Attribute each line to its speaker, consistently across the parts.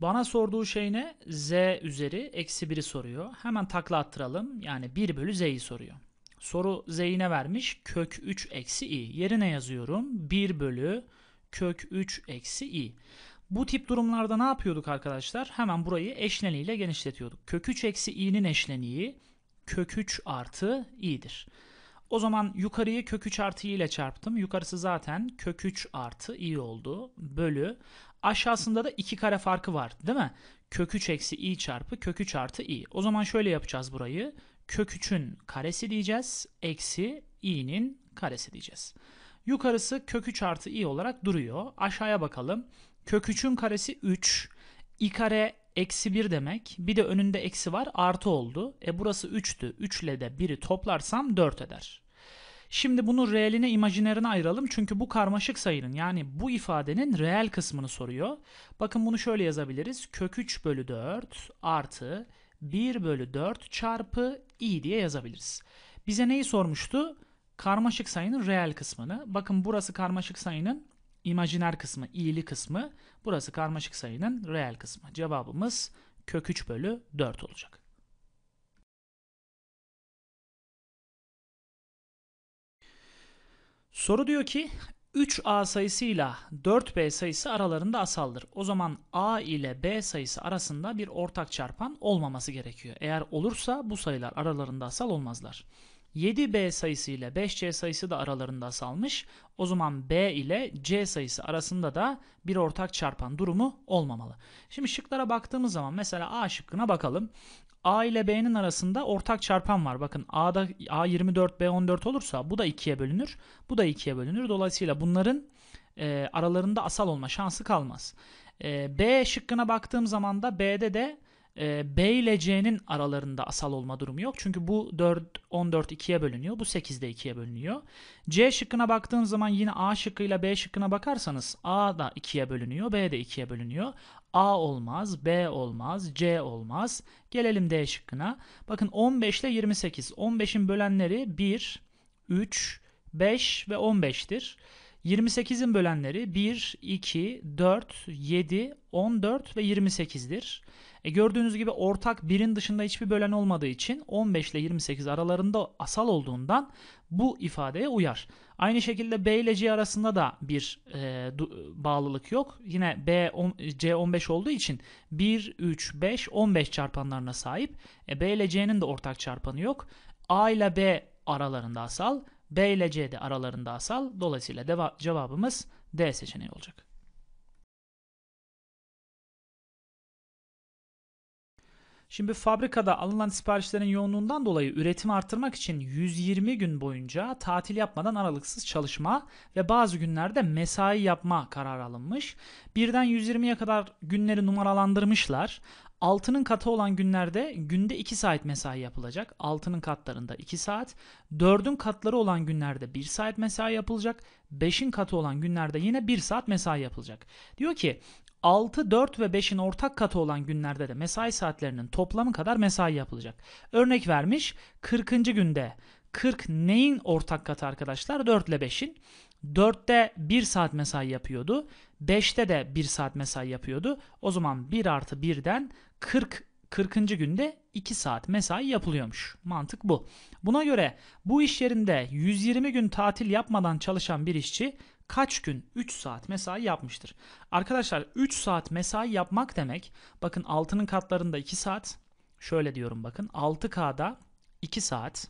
Speaker 1: Bana sorduğu şey ne? Z üzeri eksi 1'i soruyor. Hemen takla attıralım. Yani 1 bölü z'yi soruyor. Soru z'yi ne vermiş? Kök 3 eksi i. Yerine yazıyorum. 1 bölü kök 3 eksi i. Bu tip durumlarda ne yapıyorduk arkadaşlar? Hemen burayı eşleniyle genişletiyorduk. Kök 3 eksi i'nin eşleniği kök 3 artı i'dir. O zaman yukarıyı kök 3 artı i ile çarptım. Yukarısı zaten kök 3 artı i oldu. Bölü Aşağısında da 2 kare farkı var değil mi? Kök 3 eksi i çarpı kök 3 artı i. O zaman şöyle yapacağız burayı. Kök 3'ün karesi diyeceğiz. Eksi i'nin karesi diyeceğiz. Yukarısı kök 3 artı i olarak duruyor. Aşağıya bakalım. Kök 3'ün karesi 3. i kare eksi 1 demek. Bir de önünde eksi var artı oldu. E burası 3'tü. 3 ile de 1'i toplarsam 4 eder. Şimdi bunu reeline imajinerine ayıralım. Çünkü bu karmaşık sayının yani bu ifadenin reel kısmını soruyor. Bakın bunu şöyle yazabiliriz. Kök 3 bölü 4 artı 1 bölü 4 çarpı i diye yazabiliriz. Bize neyi sormuştu? Karmaşık sayının reel kısmını. Bakın burası karmaşık sayının imajiner kısmı, i'li kısmı. Burası karmaşık sayının reel kısmı. Cevabımız kök 3 bölü 4 olacak. Soru diyor ki 3A sayısıyla 4B sayısı aralarında asaldır. O zaman A ile B sayısı arasında bir ortak çarpan olmaması gerekiyor. Eğer olursa bu sayılar aralarında asal olmazlar. 7B sayısı ile 5C sayısı da aralarında asalmış. O zaman B ile C sayısı arasında da bir ortak çarpan durumu olmamalı. Şimdi şıklara baktığımız zaman mesela A şıkkına bakalım. A ile B'nin arasında ortak çarpan var. Bakın A'da A24 B14 olursa bu da 2'ye bölünür. Bu da 2'ye bölünür. Dolayısıyla bunların e, aralarında asal olma şansı kalmaz. E, B şıkkına baktığım zaman da B'de de e, B ile C'nin aralarında asal olma durumu yok. Çünkü bu 4 14 2'ye bölünüyor. Bu 8 de 2'ye bölünüyor. C şıkkına baktığım zaman yine A şıkkıyla B şıkkına bakarsanız A da 2'ye bölünüyor. B de 2'ye bölünüyor. A olmaz, B olmaz, C olmaz. Gelelim D şıkkına. Bakın 15 ile 28. 15'in bölenleri 1, 3, 5 ve 15'tir. 28'in bölenleri 1, 2, 4, 7, 14 ve 28'dir. E gördüğünüz gibi ortak birin dışında hiçbir bölen olmadığı için 15 ile 28 aralarında asal olduğundan bu ifadeye uyar. Aynı şekilde B ile C arasında da bir e, bağlılık yok. Yine B on, C 15 olduğu için 1, 3, 5, 15 çarpanlarına sahip. E, B ile C'nin de ortak çarpanı yok. A ile B aralarında asal. B ile C de aralarında asal. Dolayısıyla cevabımız D seçeneği olacak. Şimdi fabrikada alınan siparişlerin yoğunluğundan dolayı üretim artırmak için 120 gün boyunca tatil yapmadan aralıksız çalışma ve bazı günlerde mesai yapma kararı alınmış. Birden 120'ye kadar günleri numaralandırmışlar. Altının katı olan günlerde günde 2 saat mesai yapılacak. Altının katlarında 2 saat. Dördün katları olan günlerde 1 saat mesai yapılacak. Beşin katı olan günlerde yine 1 saat mesai yapılacak. Diyor ki 6, 4 ve 5'in ortak katı olan günlerde de mesai saatlerinin toplamı kadar mesai yapılacak. Örnek vermiş 40. günde 40 neyin ortak katı arkadaşlar? 4 ile 5'in. 4'te 1 saat mesai yapıyordu. 5'te de 1 saat mesai yapıyordu. O zaman 1 artı 1'den 40 40. günde 2 saat mesai yapılıyormuş. Mantık bu. Buna göre bu iş yerinde 120 gün tatil yapmadan çalışan bir işçi kaç gün 3 saat mesai yapmıştır? Arkadaşlar 3 saat mesai yapmak demek bakın 6'nın katlarında 2 saat şöyle diyorum bakın 6K'da 2 saat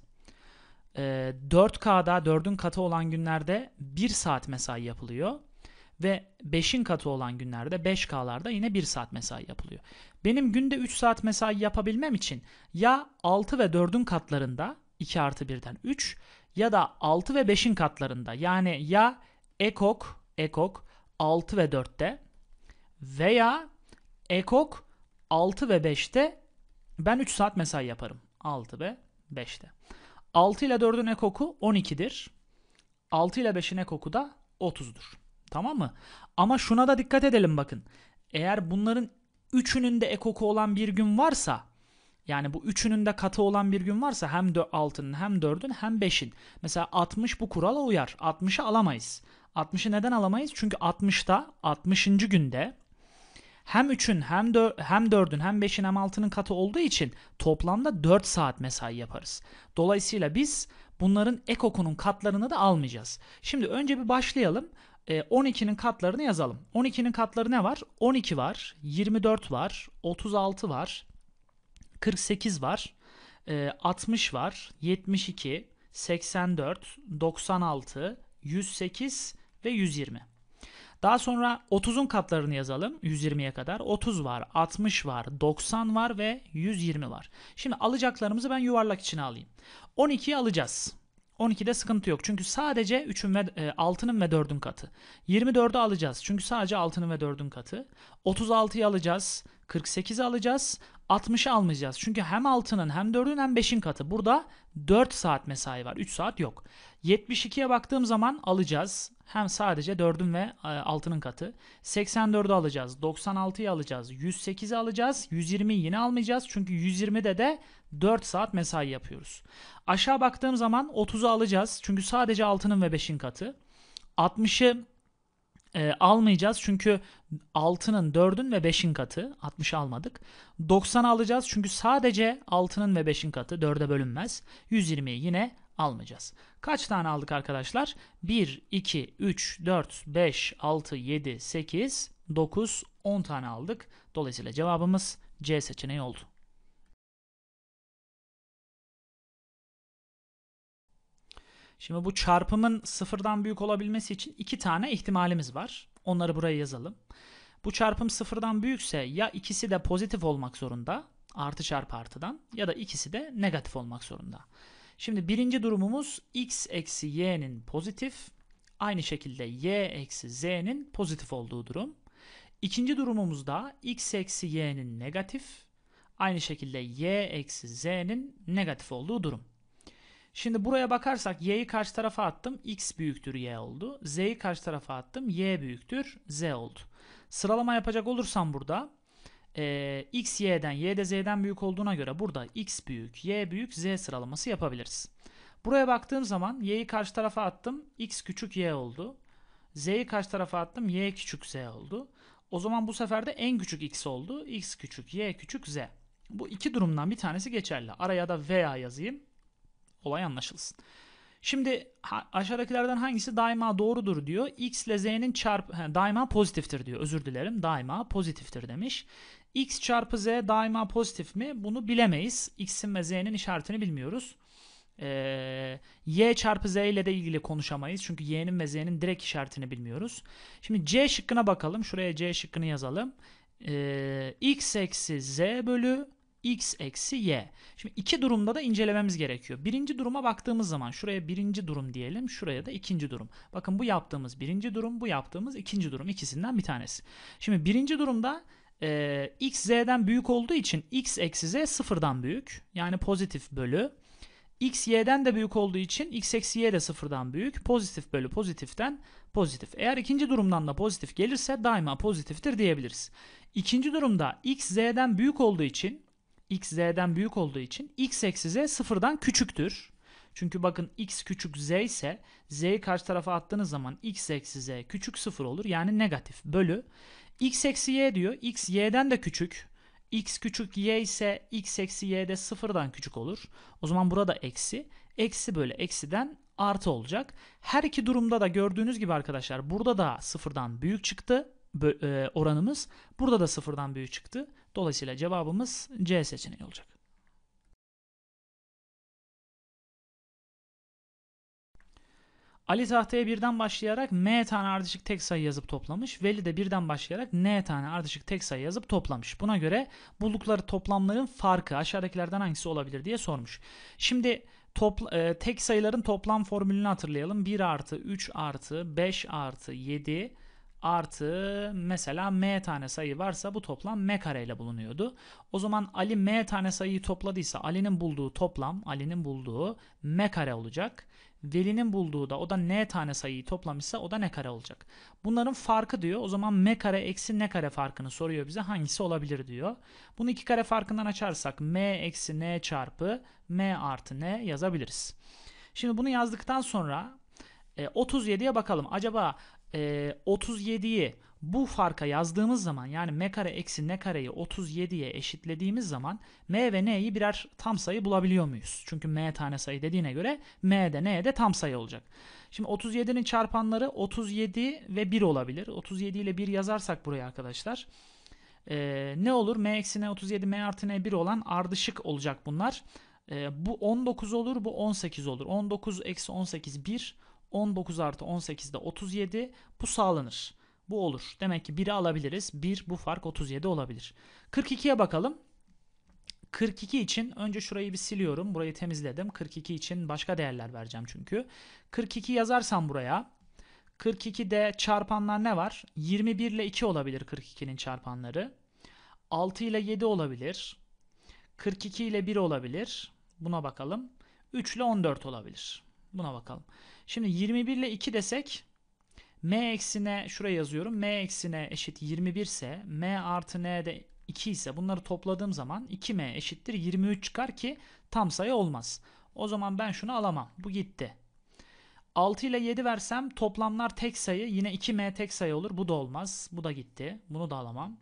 Speaker 1: 4K'da e, 4'ün katı olan günlerde 1 saat mesai yapılıyor ve 5'in katı olan günlerde 5K'larda yine 1 saat mesai yapılıyor. Benim günde 3 saat mesai yapabilmem için ya 6 ve 4'ün katlarında 2 artı 1'den 3 ya da 6 ve 5'in katlarında yani ya ekok, ekok 6 ve 4'te veya ekok 6 ve 5'te ben 3 saat mesai yaparım. 6 ve 5'te. 6 ile 4'ün ekoku 12'dir. 6 ile 5'in ekoku da 30'dur. Tamam mı? Ama şuna da dikkat edelim bakın. Eğer bunların üçünün de ekoku olan bir gün varsa yani bu üçünün de katı olan bir gün varsa hem 6'nın hem 4'ün hem 5'in. Mesela 60 bu kurala uyar. 60'ı alamayız. 60'ı neden alamayız? Çünkü 60'ta 60. günde hem 3'ün hem 4, hem 4'ün hem 5'in hem 6'nın katı olduğu için toplamda 4 saat mesai yaparız. Dolayısıyla biz bunların ekokunun katlarını da almayacağız. Şimdi önce bir başlayalım. 12'nin ee, katlarını yazalım. 12'nin katları ne var? 12 var, 24 var, 36 var, 48 var, 60 e, var, 72, 84, 96, 108, ve 120. Daha sonra 30'un katlarını yazalım 120'ye kadar. 30 var, 60 var, 90 var ve 120 var. Şimdi alacaklarımızı ben yuvarlak içine alayım. 12'yi alacağız. 12'de sıkıntı yok. Çünkü sadece 3'ün ve e, 6'nın ve 4'ün katı. 24'ü alacağız. Çünkü sadece 6'nın ve 4'ün katı. 36'yı alacağız. 48'i alacağız. 60'ı almayacağız. Çünkü hem 6'nın hem 4'ün hem 5'in katı. Burada 4 saat mesai var. 3 saat yok. 72'ye baktığım zaman alacağız hem sadece 4'ün ve 6'nın e, katı. 84'ü alacağız, 96'yı alacağız, 108'i alacağız, 120'yi yine almayacağız. Çünkü 120'de de 4 saat mesai yapıyoruz. Aşağı baktığım zaman 30'u alacağız. Çünkü sadece 6'nın ve 5'in katı. 60'ı e, almayacağız çünkü 6'nın 4'ün ve 5'in katı 60 almadık. 90 alacağız çünkü sadece 6'nın ve 5'in katı 4'e bölünmez. 120'yi yine almayacağız. Kaç tane aldık arkadaşlar? 1, 2, 3, 4, 5, 6, 7, 8, 9, 10 tane aldık. Dolayısıyla cevabımız C seçeneği oldu. Şimdi bu çarpımın sıfırdan büyük olabilmesi için iki tane ihtimalimiz var. Onları buraya yazalım. Bu çarpım sıfırdan büyükse ya ikisi de pozitif olmak zorunda artı çarpı artıdan ya da ikisi de negatif olmak zorunda. Şimdi birinci durumumuz x eksi y'nin pozitif. Aynı şekilde y eksi z'nin pozitif olduğu durum. İkinci durumumuzda x eksi y'nin negatif. Aynı şekilde y eksi z'nin negatif olduğu durum. Şimdi buraya bakarsak y'yi karşı tarafa attım x büyüktür y oldu. Z'yi karşı tarafa attım y büyüktür z oldu. Sıralama yapacak olursam burada e, x y'den y de z'den büyük olduğuna göre burada x büyük, y büyük, z sıralaması yapabiliriz. Buraya baktığım zaman y'yi karşı tarafa attım. x küçük y oldu. z'yi karşı tarafa attım. y küçük z oldu. O zaman bu sefer de en küçük x oldu. x küçük, y küçük, z. Bu iki durumdan bir tanesi geçerli. Araya da veya yazayım. Olay anlaşılsın. Şimdi aşağıdakilerden hangisi daima doğrudur diyor. X ile Z'nin çarp daima pozitiftir diyor. Özür dilerim. Daima pozitiftir demiş x çarpı z daima pozitif mi? Bunu bilemeyiz. x'in ve z'nin işaretini bilmiyoruz. Ee, y çarpı z ile de ilgili konuşamayız. Çünkü y'nin ve z'nin direkt işaretini bilmiyoruz. Şimdi c şıkkına bakalım. Şuraya c şıkkını yazalım. Ee, x eksi z bölü x eksi y. Şimdi iki durumda da incelememiz gerekiyor. Birinci duruma baktığımız zaman şuraya birinci durum diyelim, şuraya da ikinci durum. Bakın bu yaptığımız birinci durum, bu yaptığımız ikinci durum. ikisinden bir tanesi. Şimdi birinci durumda e, x z'den büyük olduğu için x eksi z sıfırdan büyük. Yani pozitif bölü. x y'den de büyük olduğu için x eksi y de sıfırdan büyük. Pozitif bölü pozitiften pozitif. Eğer ikinci durumdan da pozitif gelirse daima pozitiftir diyebiliriz. İkinci durumda x z'den büyük olduğu için x z'den büyük olduğu için x eksi z sıfırdan küçüktür. Çünkü bakın x küçük z ise z'yi karşı tarafa attığınız zaman x eksi z küçük sıfır olur. Yani negatif bölü x eksi y diyor. x y'den de küçük. x küçük y ise x eksi y de sıfırdan küçük olur. O zaman burada eksi. Eksi böyle eksiden artı olacak. Her iki durumda da gördüğünüz gibi arkadaşlar burada da sıfırdan büyük çıktı e, oranımız. Burada da sıfırdan büyük çıktı. Dolayısıyla cevabımız C seçeneği olacak. Ali tahtaya birden başlayarak m tane ardışık tek sayı yazıp toplamış. Veli de birden başlayarak n tane ardışık tek sayı yazıp toplamış. Buna göre buldukları toplamların farkı aşağıdakilerden hangisi olabilir diye sormuş. Şimdi topla, e, tek sayıların toplam formülünü hatırlayalım. 1 artı 3 artı 5 artı 7 artı mesela m tane sayı varsa bu toplam m kareyle bulunuyordu. O zaman Ali m tane sayıyı topladıysa Ali'nin bulduğu toplam Ali'nin bulduğu m kare olacak. Veli'nin bulduğu da o da n tane sayıyı toplamışsa o da ne kare olacak. Bunların farkı diyor. O zaman m kare eksi n kare farkını soruyor bize. Hangisi olabilir diyor. Bunu iki kare farkından açarsak m eksi n çarpı m artı n yazabiliriz. Şimdi bunu yazdıktan sonra e, 37'ye bakalım. Acaba e, 37'yi bu farka yazdığımız zaman yani m kare eksi n kareyi 37'ye eşitlediğimiz zaman m ve n'yi birer tam sayı bulabiliyor muyuz? Çünkü m tane sayı dediğine göre m de n de tam sayı olacak. Şimdi 37'nin çarpanları 37 ve 1 olabilir. 37 ile 1 yazarsak buraya arkadaşlar ee, ne olur? m eksi n 37 m artı n 1 olan ardışık olacak bunlar. Ee, bu 19 olur bu 18 olur. 19 eksi 18 1 19 artı 18 de 37 bu sağlanır. Bu olur. Demek ki 1'i alabiliriz. 1 bu fark 37 olabilir. 42'ye bakalım. 42 için önce şurayı bir siliyorum. Burayı temizledim. 42 için başka değerler vereceğim çünkü. 42 yazarsam buraya 42'de çarpanlar ne var? 21 ile 2 olabilir 42'nin çarpanları. 6 ile 7 olabilir. 42 ile 1 olabilir. Buna bakalım. 3 ile 14 olabilir. Buna bakalım. Şimdi 21 ile 2 desek m eksine şuraya yazıyorum. m eksine eşit 21 ise m artı n de 2 ise bunları topladığım zaman 2m eşittir 23 çıkar ki tam sayı olmaz. O zaman ben şunu alamam. Bu gitti. 6 ile 7 versem toplamlar tek sayı. Yine 2m tek sayı olur. Bu da olmaz. Bu da gitti. Bunu da alamam.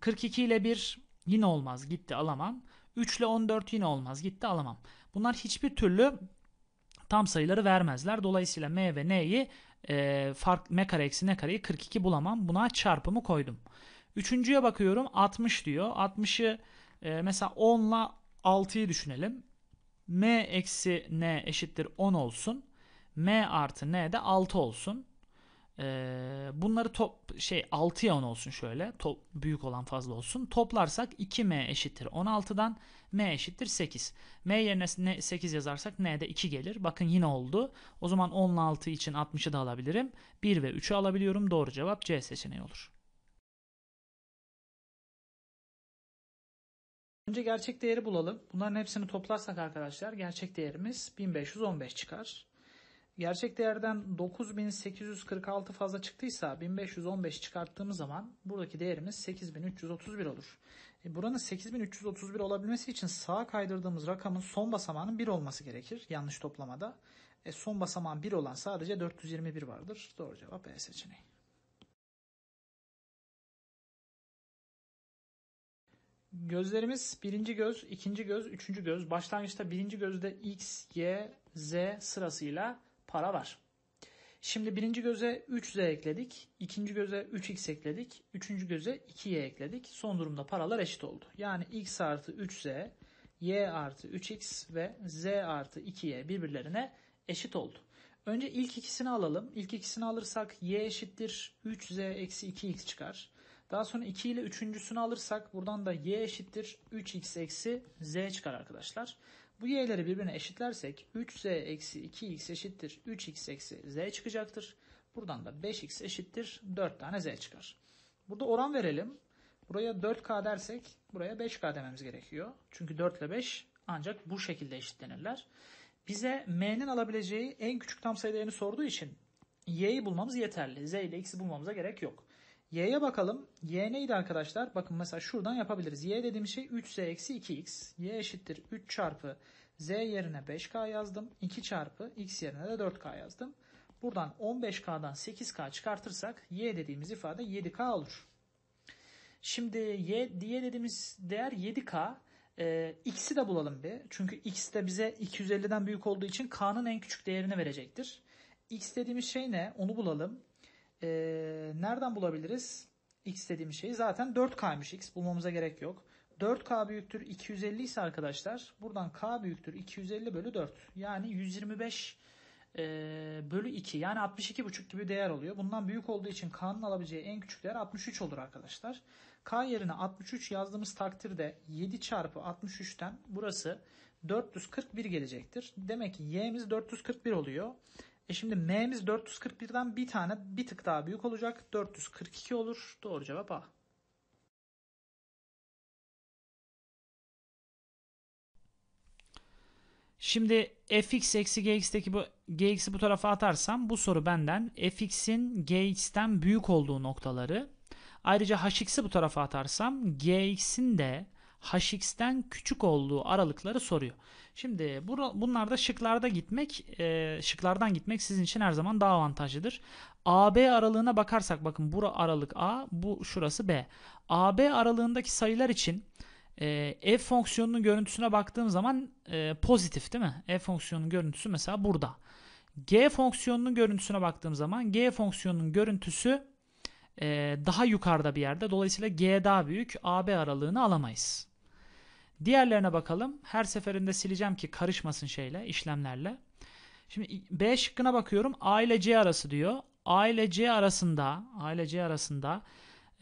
Speaker 1: 42 ile 1 yine olmaz. Gitti alamam. 3 ile 14 yine olmaz. Gitti alamam. Bunlar hiçbir türlü tam sayıları vermezler. Dolayısıyla m ve n'yi e, fark m kare eksi n kareyi 42 bulamam. Buna çarpımı koydum. Üçüncüye bakıyorum 60 diyor. 60'ı e, mesela 10 ile 6'yı düşünelim. m eksi n eşittir 10 olsun. m artı n de 6 olsun. Ee, bunları top şey 6'ya 10 olsun şöyle. Top, büyük olan fazla olsun. Toplarsak 2m eşittir 16'dan m eşittir 8. m yerine 8 yazarsak n'de 2 gelir. Bakın yine oldu. O zaman 16 için 60'ı da alabilirim. 1 ve 3'ü alabiliyorum. Doğru cevap C seçeneği olur. Önce gerçek değeri bulalım. Bunların hepsini toplarsak arkadaşlar gerçek değerimiz 1515 çıkar gerçek değerden 9846 fazla çıktıysa 1515 çıkarttığımız zaman buradaki değerimiz 8331 olur. E buranın 8331 olabilmesi için sağa kaydırdığımız rakamın son basamağının 1 olması gerekir yanlış toplamada. E son basamağın 1 olan sadece 421 vardır. Doğru cevap E seçeneği. Gözlerimiz birinci göz, ikinci göz, üçüncü göz. Başlangıçta birinci gözde X, Y, Z sırasıyla para var. Şimdi birinci göze 3Z ekledik. ikinci göze 3X ekledik. Üçüncü göze 2Y ekledik. Son durumda paralar eşit oldu. Yani X artı 3Z, Y artı 3X ve Z artı 2Y birbirlerine eşit oldu. Önce ilk ikisini alalım. İlk ikisini alırsak y eşittir 3z eksi 2x çıkar. Daha sonra 2 ile üçüncüsünü alırsak buradan da y eşittir 3x eksi z çıkar arkadaşlar. Bu y'leri birbirine eşitlersek 3z eksi 2x eşittir 3x eksi z çıkacaktır. Buradan da 5x eşittir 4 tane z çıkar. Burada oran verelim. Buraya 4k dersek buraya 5k dememiz gerekiyor. Çünkü 4 ile 5 ancak bu şekilde eşitlenirler. Bize m'nin alabileceği en küçük tam sayı değerini sorduğu için y'yi bulmamız yeterli. z ile x'i bulmamıza gerek yok. Y'ye bakalım. Y neydi arkadaşlar? Bakın mesela şuradan yapabiliriz. Y dediğim şey 3z eksi 2x. Y eşittir 3 çarpı z yerine 5k yazdım. 2 çarpı x yerine de 4k yazdım. Buradan 15k'dan 8k çıkartırsak y dediğimiz ifade 7k olur. Şimdi y diye dediğimiz değer 7k. Ee, x'i de bulalım bir. Çünkü x de bize 250'den büyük olduğu için k'nın en küçük değerini verecektir. x dediğimiz şey ne? Onu bulalım e, nereden bulabiliriz? X dediğim şeyi zaten 4K'ymış X bulmamıza gerek yok. 4K büyüktür 250 ise arkadaşlar buradan K büyüktür 250 bölü 4. Yani 125 e, bölü 2 yani 62,5 gibi değer oluyor. Bundan büyük olduğu için K'nın alabileceği en küçük değer 63 olur arkadaşlar. K yerine 63 yazdığımız takdirde 7 çarpı 63'ten burası 441 gelecektir. Demek ki y'miz 441 oluyor. E şimdi m'miz 441'den bir tane bir tık daha büyük olacak. 442 olur. Doğru cevap A. Şimdi fx eksi gx'teki bu gx'i bu tarafa atarsam bu soru benden fx'in gx'ten büyük olduğu noktaları ayrıca hx'i bu tarafa atarsam gx'in de hx'ten küçük olduğu aralıkları soruyor. Şimdi bunlarda şıklarda gitmek, e, şıklardan gitmek sizin için her zaman daha avantajlıdır. AB aralığına bakarsak bakın bura aralık A, bu şurası B. AB aralığındaki sayılar için e, f fonksiyonunun görüntüsüne baktığım zaman e, pozitif değil mi? F fonksiyonunun görüntüsü mesela burada. G fonksiyonunun görüntüsüne baktığım zaman G fonksiyonunun görüntüsü e, daha yukarıda bir yerde. Dolayısıyla G daha büyük. AB aralığını alamayız. Diğerlerine bakalım. Her seferinde sileceğim ki karışmasın şeyle, işlemlerle. Şimdi B şıkkına bakıyorum. A ile C arası diyor. A ile C arasında, A ile C arasında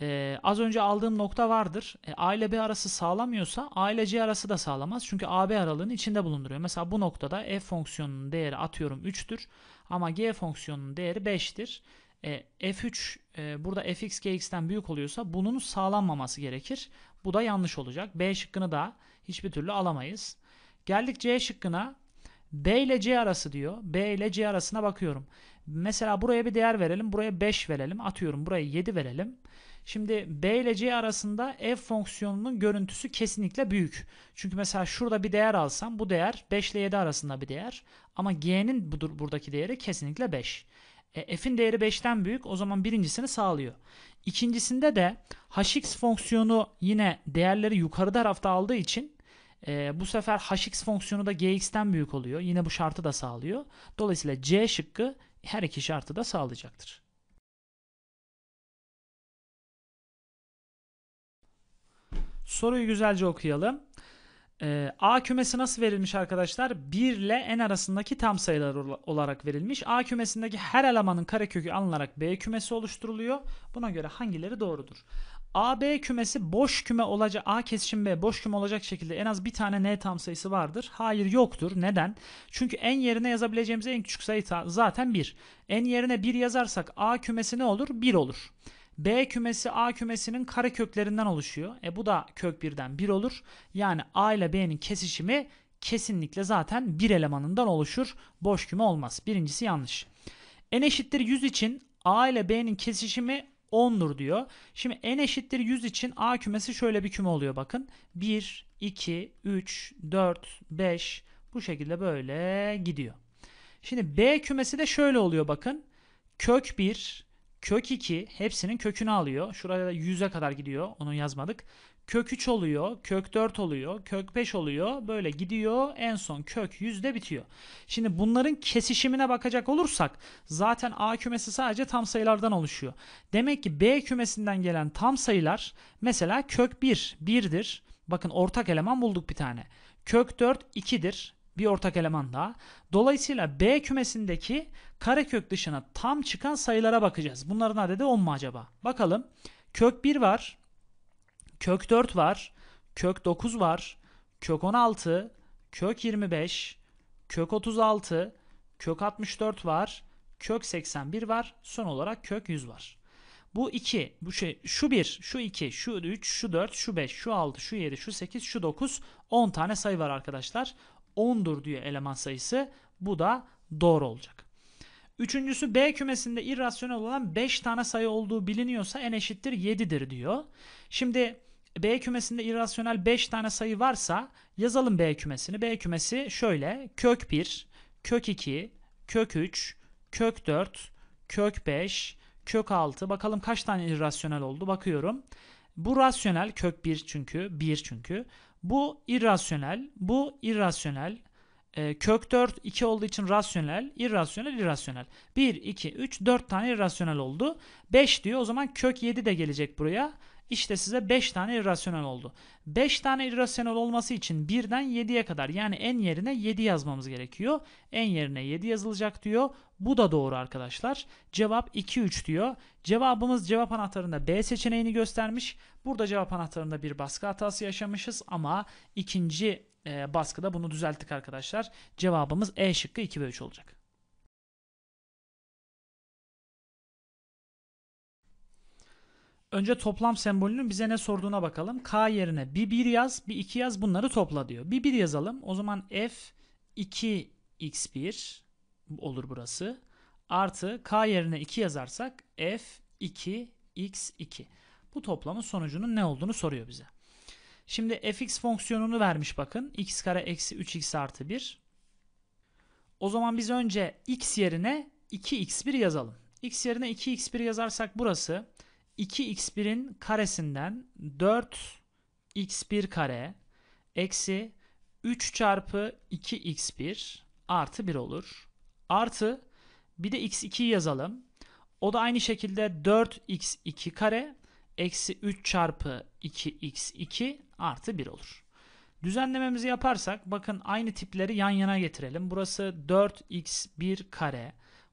Speaker 1: e, az önce aldığım nokta vardır. E, A ile B arası sağlamıyorsa A ile C arası da sağlamaz. Çünkü AB aralığının içinde bulunduruyor. Mesela bu noktada F fonksiyonunun değeri atıyorum 3'tür. Ama G fonksiyonunun değeri 5'tir. E, F3 e, burada fx gx'ten büyük oluyorsa bunun sağlanmaması gerekir. Bu da yanlış olacak. B şıkkını da Hiçbir türlü alamayız. Geldik C şıkkına. B ile C arası diyor. B ile C arasına bakıyorum. Mesela buraya bir değer verelim. Buraya 5 verelim. Atıyorum buraya 7 verelim. Şimdi B ile C arasında f fonksiyonunun görüntüsü kesinlikle büyük. Çünkü mesela şurada bir değer alsam bu değer 5 ile 7 arasında bir değer. Ama g'nin buradaki değeri kesinlikle 5. E, f'in değeri 5'ten büyük o zaman birincisini sağlıyor. İkincisinde de hx fonksiyonu yine değerleri yukarı tarafta aldığı için e, bu sefer hx fonksiyonu da gx'ten büyük oluyor. Yine bu şartı da sağlıyor. Dolayısıyla c şıkkı her iki şartı da sağlayacaktır. Soruyu güzelce okuyalım. E, A kümesi nasıl verilmiş arkadaşlar? 1 ile n arasındaki tam sayılar olarak verilmiş. A kümesindeki her elemanın karekökü alınarak B kümesi oluşturuluyor. Buna göre hangileri doğrudur? AB kümesi boş küme olacak A kesişim B boş küme olacak şekilde en az bir tane N tam sayısı vardır. Hayır yoktur. Neden? Çünkü en yerine yazabileceğimiz en küçük sayı zaten 1. En yerine 1 yazarsak A kümesi ne olur? 1 olur. B kümesi A kümesinin kare köklerinden oluşuyor. E bu da kök 1'den 1 olur. Yani A ile B'nin kesişimi kesinlikle zaten bir elemanından oluşur. Boş küme olmaz. Birincisi yanlış. N eşittir 100 için A ile B'nin kesişimi 10'dur diyor. Şimdi n eşittir 100 için A kümesi şöyle bir küme oluyor bakın. 1, 2, 3, 4, 5 bu şekilde böyle gidiyor. Şimdi B kümesi de şöyle oluyor bakın. Kök 1, kök 2 hepsinin kökünü alıyor. Şuraya da 100'e kadar gidiyor. Onu yazmadık kök 3 oluyor, kök 4 oluyor, kök 5 oluyor. Böyle gidiyor en son kök 100'de bitiyor. Şimdi bunların kesişimine bakacak olursak zaten A kümesi sadece tam sayılardan oluşuyor. Demek ki B kümesinden gelen tam sayılar mesela kök 1, 1'dir. Bakın ortak eleman bulduk bir tane. Kök 4, 2'dir bir ortak eleman daha. Dolayısıyla B kümesindeki karekök dışına tam çıkan sayılara bakacağız. Bunların adedi 10 mu acaba? Bakalım. Kök 1 var kök 4 var, kök 9 var, kök 16, kök 25, kök 36, kök 64 var, kök 81 var, son olarak kök 100 var. Bu 2, bu şey, şu 1, şu 2, şu 3, şu 4, şu 5, şu 6, şu 7, şu 8, şu 9, 10 tane sayı var arkadaşlar. 10'dur diyor eleman sayısı. Bu da doğru olacak. Üçüncüsü B kümesinde irrasyonel olan 5 tane sayı olduğu biliniyorsa n eşittir 7'dir diyor. Şimdi e, B kümesinde irrasyonel 5 tane sayı varsa yazalım B kümesini. B kümesi şöyle kök 1, kök 2, kök 3, kök 4, kök 5, kök 6. Bakalım kaç tane irrasyonel oldu bakıyorum. Bu rasyonel kök 1 çünkü 1 çünkü. Bu irrasyonel, bu irrasyonel. E, kök 4 2 olduğu için rasyonel, irrasyonel, irrasyonel. 1, 2, 3, 4 tane irrasyonel oldu. 5 diyor o zaman kök 7 de gelecek buraya. İşte size 5 tane irrasyonel oldu. 5 tane irrasyonel olması için 1'den 7'ye kadar yani en yerine 7 yazmamız gerekiyor. En yerine 7 yazılacak diyor. Bu da doğru arkadaşlar. Cevap 2-3 diyor. Cevabımız cevap anahtarında B seçeneğini göstermiş. Burada cevap anahtarında bir baskı hatası yaşamışız ama ikinci e, baskıda bunu düzelttik arkadaşlar. Cevabımız E şıkkı 2 ve 3 olacak. Önce toplam sembolünün bize ne sorduğuna bakalım. K yerine bir 1 yaz, bir 2 yaz bunları topla diyor. Bir 1 yazalım. O zaman F 2x1 olur burası. Artı K yerine 2 yazarsak F 2x2. Bu toplamın sonucunun ne olduğunu soruyor bize. Şimdi fx fonksiyonunu vermiş bakın. x kare eksi 3x artı 1. O zaman biz önce x yerine 2x1 yazalım. x yerine 2x1 yazarsak burası 2x1'in karesinden 4x1 kare eksi 3 çarpı 2x1 artı 1 olur. Artı bir de x2'yi yazalım. O da aynı şekilde 4x2 kare eksi 3 çarpı 2x2 artı 1 olur. Düzenlememizi yaparsak bakın aynı tipleri yan yana getirelim. Burası 4x1 kare.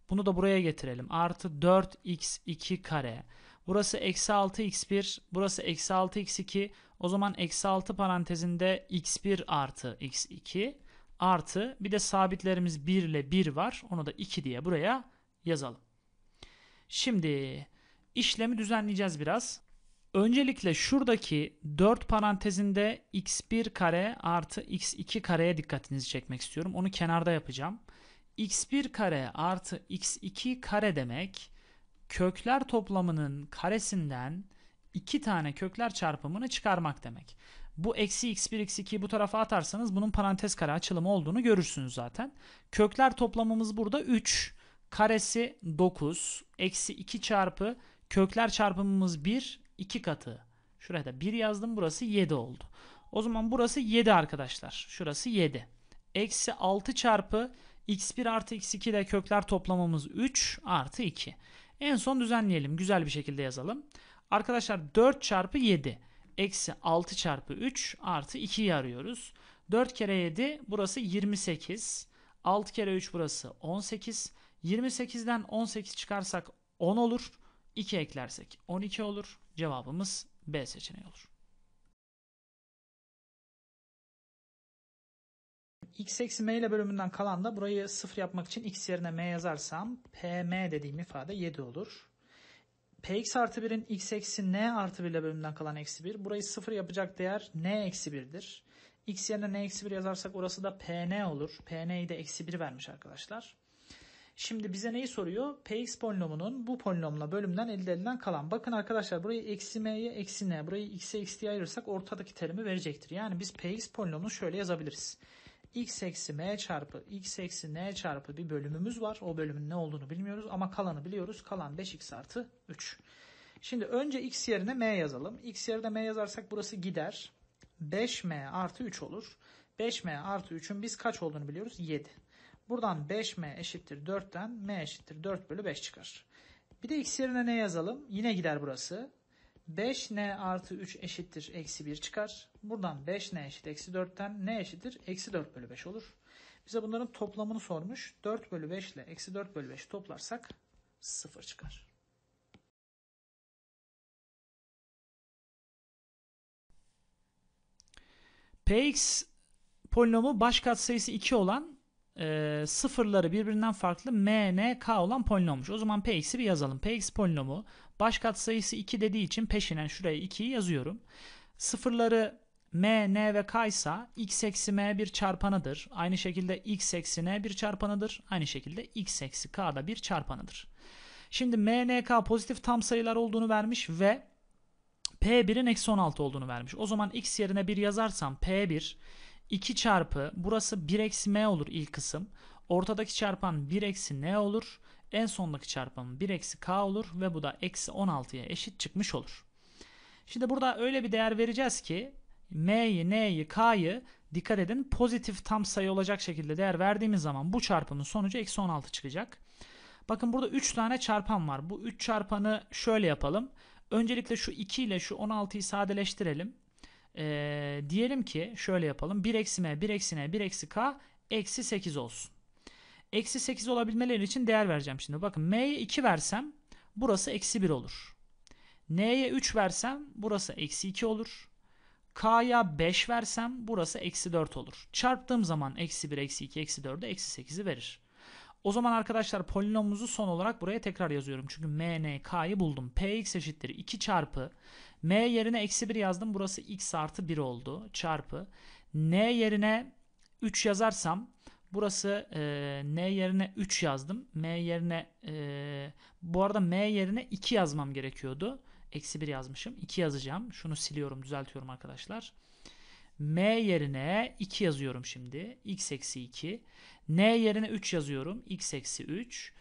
Speaker 1: Bunu da buraya getirelim. Artı 4x2 kare Burası eksi 6 x1, burası eksi 6 x2. O zaman eksi 6 parantezinde x1 artı x2 artı bir de sabitlerimiz 1 ile 1 var. Onu da 2 diye buraya yazalım. Şimdi işlemi düzenleyeceğiz biraz. Öncelikle şuradaki 4 parantezinde x1 kare artı x2 kareye dikkatinizi çekmek istiyorum. Onu kenarda yapacağım. x1 kare artı x2 kare demek kökler toplamının karesinden iki tane kökler çarpımını çıkarmak demek. Bu eksi x1 x2'yi bu tarafa atarsanız bunun parantez kare açılımı olduğunu görürsünüz zaten. Kökler toplamımız burada 3. Karesi 9. Eksi 2 çarpı kökler çarpımımız 1. 2 katı. Şurada da 1 yazdım burası 7 oldu. O zaman burası 7 arkadaşlar. Şurası 7. Eksi 6 çarpı x1 artı x2 de kökler toplamımız 3 artı 2. En son düzenleyelim. Güzel bir şekilde yazalım. Arkadaşlar 4 çarpı 7 eksi 6 çarpı 3 artı 2'yi arıyoruz. 4 kere 7 burası 28. 6 kere 3 burası 18. 28'den 18 çıkarsak 10 olur. 2 eklersek 12 olur. Cevabımız B seçeneği olur. x eksi m ile bölümünden kalan da burayı sıfır yapmak için x yerine m yazarsam pm dediğim ifade 7 olur. px artı 1'in x eksi n artı 1 ile bölümünden kalan eksi 1. Burayı sıfır yapacak değer n eksi 1'dir. x yerine n eksi 1 yazarsak orası da pn olur. pn'yi de eksi 1 vermiş arkadaşlar. Şimdi bize neyi soruyor? Px polinomunun bu polinomla bölümden elde edilen kalan. Bakın arkadaşlar burayı eksi m'ye eksi n, burayı x'e eksi diye ayırırsak ortadaki terimi verecektir. Yani biz Px polinomunu şöyle yazabiliriz x eksi m çarpı x eksi n çarpı bir bölümümüz var. O bölümün ne olduğunu bilmiyoruz ama kalanı biliyoruz. Kalan 5x artı 3. Şimdi önce x yerine m yazalım. x yerine m yazarsak burası gider. 5m artı 3 olur. 5m artı 3'ün biz kaç olduğunu biliyoruz? 7. Buradan 5m eşittir 4'ten m eşittir 4 bölü 5 çıkar. Bir de x yerine ne yazalım? Yine gider burası. 5n artı 3 eşittir eksi 1 çıkar. Buradan 5n eşit eksi 4'ten n eşittir eksi 4 bölü 5 olur. Bize bunların toplamını sormuş. 4 bölü 5 ile eksi 4 bölü 5 toplarsak 0 çıkar. Px polinomu baş katsayısı 2 olan e, sıfırları birbirinden farklı m, n, k olan polinommuş. O zaman px'i bir yazalım. px polinomu baş katsayısı 2 dediği için peşinen şuraya 2'yi yazıyorum. Sıfırları m, n ve k ise x eksi m bir çarpanıdır. Aynı şekilde x eksi n bir çarpanıdır. Aynı şekilde x eksi k da bir çarpanıdır. Şimdi m, n, k pozitif tam sayılar olduğunu vermiş ve P1'in eksi 16 olduğunu vermiş. O zaman x yerine 1 yazarsam P1 2 çarpı burası 1 eksi m olur ilk kısım. Ortadaki çarpan 1 eksi n olur. En sondaki çarpan 1 eksi k olur ve bu da eksi 16'ya eşit çıkmış olur. Şimdi burada öyle bir değer vereceğiz ki m'yi, n'yi, k'yı dikkat edin pozitif tam sayı olacak şekilde değer verdiğimiz zaman bu çarpımın sonucu eksi 16 çıkacak. Bakın burada 3 tane çarpan var. Bu 3 çarpanı şöyle yapalım. Öncelikle şu 2 ile şu 16'yı sadeleştirelim. Ee, diyelim ki şöyle yapalım. 1 eksi m, 1 eksi n, 1 eksi k, eksi 8 olsun. Eksi 8 olabilmeleri için değer vereceğim şimdi. Bakın m'ye 2 versem burası eksi 1 olur. n'ye 3 versem burası eksi 2 olur. k'ya 5 versem burası eksi 4 olur. Çarptığım zaman eksi 1, eksi 2, eksi 4'e eksi 8'i verir. O zaman arkadaşlar polinomumuzu son olarak buraya tekrar yazıyorum. Çünkü m, n, k'yı buldum. px eşittir 2 çarpı M yerine eksi 1 yazdım. Burası x artı 1 oldu. Çarpı. N yerine 3 yazarsam burası e, N yerine 3 yazdım. M yerine e, bu arada M yerine 2 yazmam gerekiyordu. Eksi 1 yazmışım. 2 yazacağım. Şunu siliyorum düzeltiyorum arkadaşlar. M yerine 2 yazıyorum şimdi. X eksi 2. N yerine 3 yazıyorum. X eksi 3.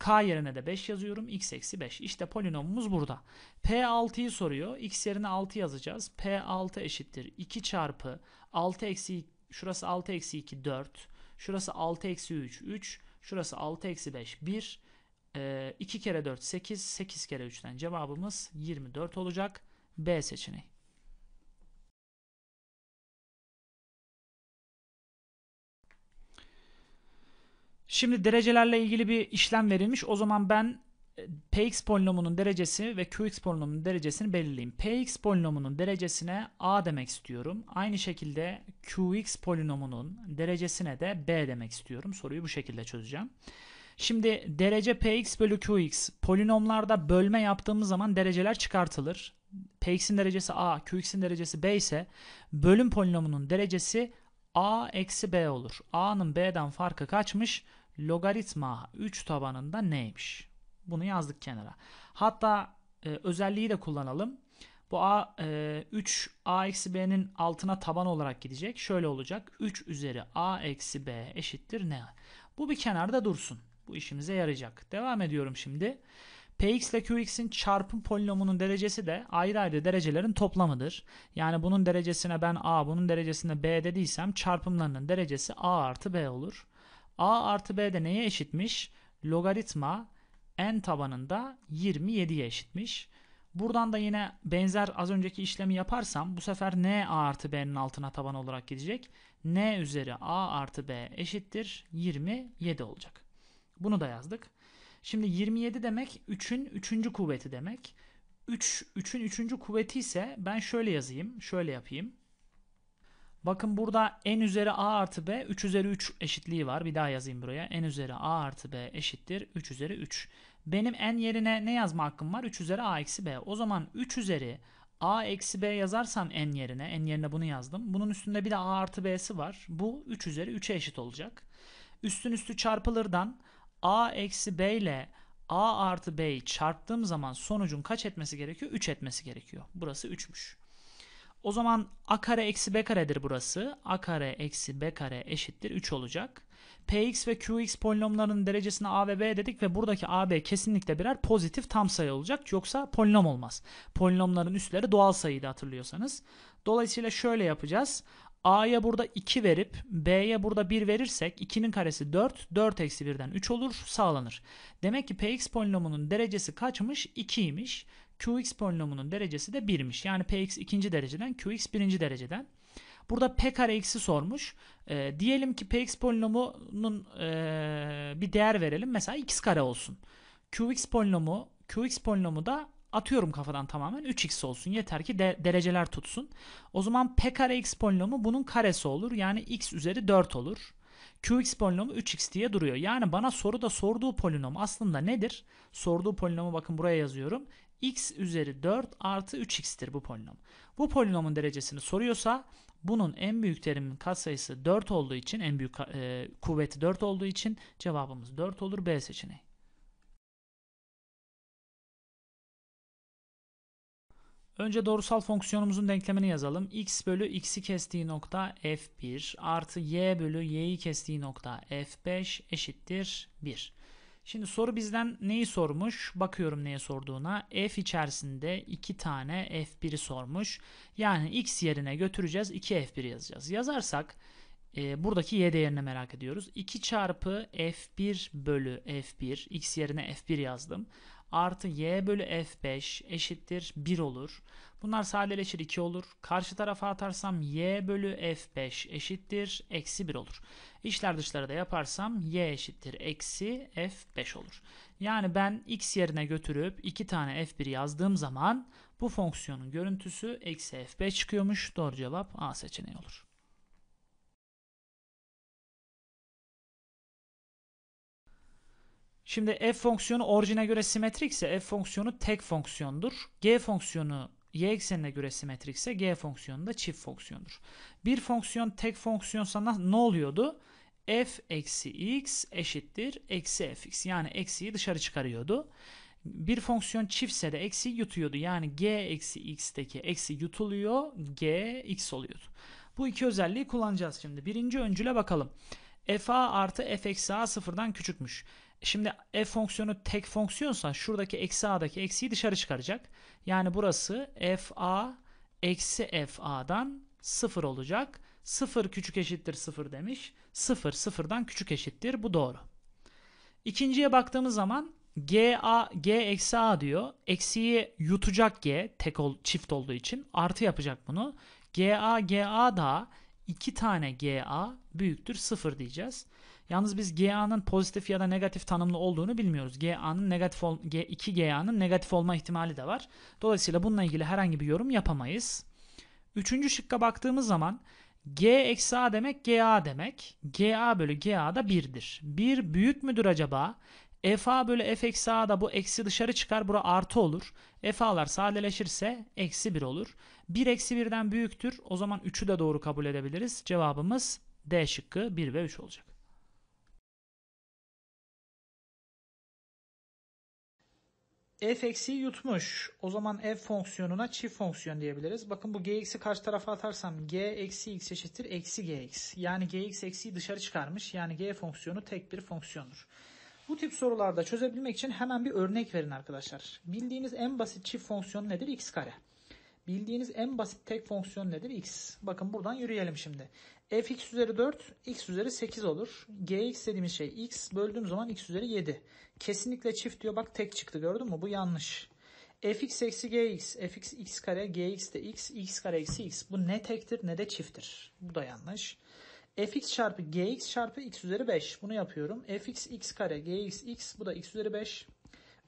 Speaker 1: K yerine de 5 yazıyorum. X eksi 5. İşte polinomumuz burada. P6'yı soruyor. X yerine 6 yazacağız. P6 eşittir. 2 çarpı 6 eksi şurası 6 eksi 2 4. Şurası 6 eksi 3 3. Şurası 6 eksi 5 1. 2 kere 4 8. 8 kere 3'ten cevabımız 24 olacak. B seçeneği. Şimdi derecelerle ilgili bir işlem verilmiş. O zaman ben e, px polinomunun derecesi ve qx polinomunun derecesini belirleyeyim. px polinomunun derecesine a demek istiyorum. Aynı şekilde qx polinomunun derecesine de b demek istiyorum. Soruyu bu şekilde çözeceğim. Şimdi derece px bölü qx polinomlarda bölme yaptığımız zaman dereceler çıkartılır. px'in derecesi a, qx'in derecesi b ise bölüm polinomunun derecesi a eksi b olur. a'nın b'den farkı kaçmış? logaritma 3 tabanında neymiş? Bunu yazdık kenara. Hatta e, özelliği de kullanalım. Bu a e, 3 a eksi b'nin altına taban olarak gidecek. Şöyle olacak. 3 üzeri a eksi b eşittir ne? Bu bir kenarda dursun. Bu işimize yarayacak. Devam ediyorum şimdi. Px ile Qx'in çarpım polinomunun derecesi de ayrı ayrı derecelerin toplamıdır. Yani bunun derecesine ben A, bunun derecesine B dediysem çarpımlarının derecesi A artı B olur a artı b de neye eşitmiş? Logaritma n tabanında 27'ye eşitmiş. Buradan da yine benzer az önceki işlemi yaparsam bu sefer n a artı b'nin altına taban olarak gidecek. n üzeri a artı b eşittir 27 olacak. Bunu da yazdık. Şimdi 27 demek 3'ün 3. kuvveti demek. 3, 3'ün 3. kuvveti ise ben şöyle yazayım, şöyle yapayım. Bakın burada n üzeri a artı b 3 üzeri 3 eşitliği var. Bir daha yazayım buraya. n üzeri a artı b eşittir 3 üzeri 3. Benim n yerine ne yazma hakkım var? 3 üzeri a eksi b. O zaman 3 üzeri a eksi b yazarsam n yerine. N yerine bunu yazdım. Bunun üstünde bir de a artı b'si var. Bu 3 üzeri 3'e eşit olacak. Üstün üstü çarpılırdan a eksi b ile a artı b'yi çarptığım zaman sonucun kaç etmesi gerekiyor? 3 etmesi gerekiyor. Burası 3'müş. O zaman a kare eksi b karedir burası. a kare eksi b kare eşittir 3 olacak. px ve qx polinomlarının derecesine a ve b dedik ve buradaki a b kesinlikle birer pozitif tam sayı olacak. Yoksa polinom olmaz. Polinomların üstleri doğal sayıydı hatırlıyorsanız. Dolayısıyla şöyle yapacağız. A'ya burada 2 verip B'ye burada 1 verirsek 2'nin karesi 4, 4 eksi 1'den 3 olur sağlanır. Demek ki Px polinomunun derecesi kaçmış? 2'ymiş. Qx polinomunun derecesi de 1'miş. Yani Px ikinci dereceden, Qx birinci dereceden. Burada P kare x'i sormuş. E, diyelim ki Px polinomunun e, bir değer verelim. Mesela x kare olsun. Qx polinomu, Qx polinomu da atıyorum kafadan tamamen 3x olsun. Yeter ki de, dereceler tutsun. O zaman P kare x polinomu bunun karesi olur. Yani x üzeri 4 olur. Qx polinomu 3x diye duruyor. Yani bana soruda sorduğu polinom aslında nedir? Sorduğu polinomu bakın buraya yazıyorum x üzeri 4 artı 3x'tir bu polinom. Bu polinomun derecesini soruyorsa bunun en büyük terimin katsayısı 4 olduğu için en büyük e, kuvveti 4 olduğu için cevabımız 4 olur B seçeneği. Önce doğrusal fonksiyonumuzun denklemini yazalım. x bölü x'i kestiği nokta f1 artı y bölü y'yi kestiği nokta f5 eşittir 1. Şimdi soru bizden neyi sormuş? Bakıyorum neye sorduğuna. F içerisinde 2 tane F1'i sormuş. Yani X yerine götüreceğiz 2 F1 yazacağız. Yazarsak e, buradaki Y değerini merak ediyoruz. 2 çarpı F1 bölü F1 X yerine F1 yazdım artı y bölü f5 eşittir 1 olur. Bunlar sadeleşir 2 olur. Karşı tarafa atarsam y bölü f5 eşittir eksi 1 olur. İşler dışları da yaparsam y eşittir eksi f5 olur. Yani ben x yerine götürüp 2 tane f1 yazdığım zaman bu fonksiyonun görüntüsü eksi f5 çıkıyormuş. Doğru cevap A seçeneği olur. Şimdi f fonksiyonu orijine göre simetrikse f fonksiyonu tek fonksiyondur. G fonksiyonu y eksenine göre simetrikse g fonksiyonu da çift fonksiyondur. Bir fonksiyon tek fonksiyonsa ne oluyordu? f eksi x eşittir eksi fx. Yani eksiyi dışarı çıkarıyordu. Bir fonksiyon çiftse de eksi yutuyordu. Yani g eksi x'teki eksi yutuluyor. g x oluyordu. Bu iki özelliği kullanacağız şimdi. Birinci öncüle bakalım. f a artı f eksi a sıfırdan küçükmüş. Şimdi f e fonksiyonu tek fonksiyonsa şuradaki eksi a'daki eksiyi dışarı çıkaracak. Yani burası f a eksi f a'dan 0 olacak. 0 küçük eşittir 0 demiş. 0 sıfırdan küçük eşittir. Bu doğru. İkinciye baktığımız zaman g a g eksi a diyor. Eksiyi yutacak g tek ol, çift olduğu için artı yapacak bunu. g a g a da 2 tane g a büyüktür 0 diyeceğiz. Yalnız biz GA'nın pozitif ya da negatif tanımlı olduğunu bilmiyoruz. GA'nın negatif ol, G2 GA'nın negatif olma ihtimali de var. Dolayısıyla bununla ilgili herhangi bir yorum yapamayız. Üçüncü şıkka baktığımız zaman G A demek GA demek. GA bölü GA da 1'dir. 1 büyük müdür acaba? FA bölü F A da bu eksi dışarı çıkar. Bura artı olur. FA'lar sadeleşirse eksi 1 olur. 1 eksi 1'den büyüktür. O zaman 3'ü de doğru kabul edebiliriz. Cevabımız D şıkkı 1 ve 3 olacak. f eksi yutmuş. O zaman f fonksiyonuna çift fonksiyon diyebiliriz. Bakın bu g eksi karşı tarafa atarsam g eksi x eşittir eksi g x. Yani gx eksi dışarı çıkarmış. Yani g fonksiyonu tek bir fonksiyondur. Bu tip sorularda çözebilmek için hemen bir örnek verin arkadaşlar. Bildiğiniz en basit çift fonksiyon nedir? x kare. Bildiğiniz en basit tek fonksiyon nedir? x. Bakın buradan yürüyelim şimdi. f x üzeri 4, x üzeri 8 olur. g x dediğimiz şey x böldüğüm zaman x üzeri 7. Kesinlikle çift diyor. Bak tek çıktı gördün mü? Bu yanlış. fx eksi gx. fx x kare gx de x. x kare eksi x. Bu ne tektir ne de çifttir. Bu da yanlış. fx çarpı gx çarpı x üzeri 5. Bunu yapıyorum. fx x kare gx x. Bu da x üzeri 5.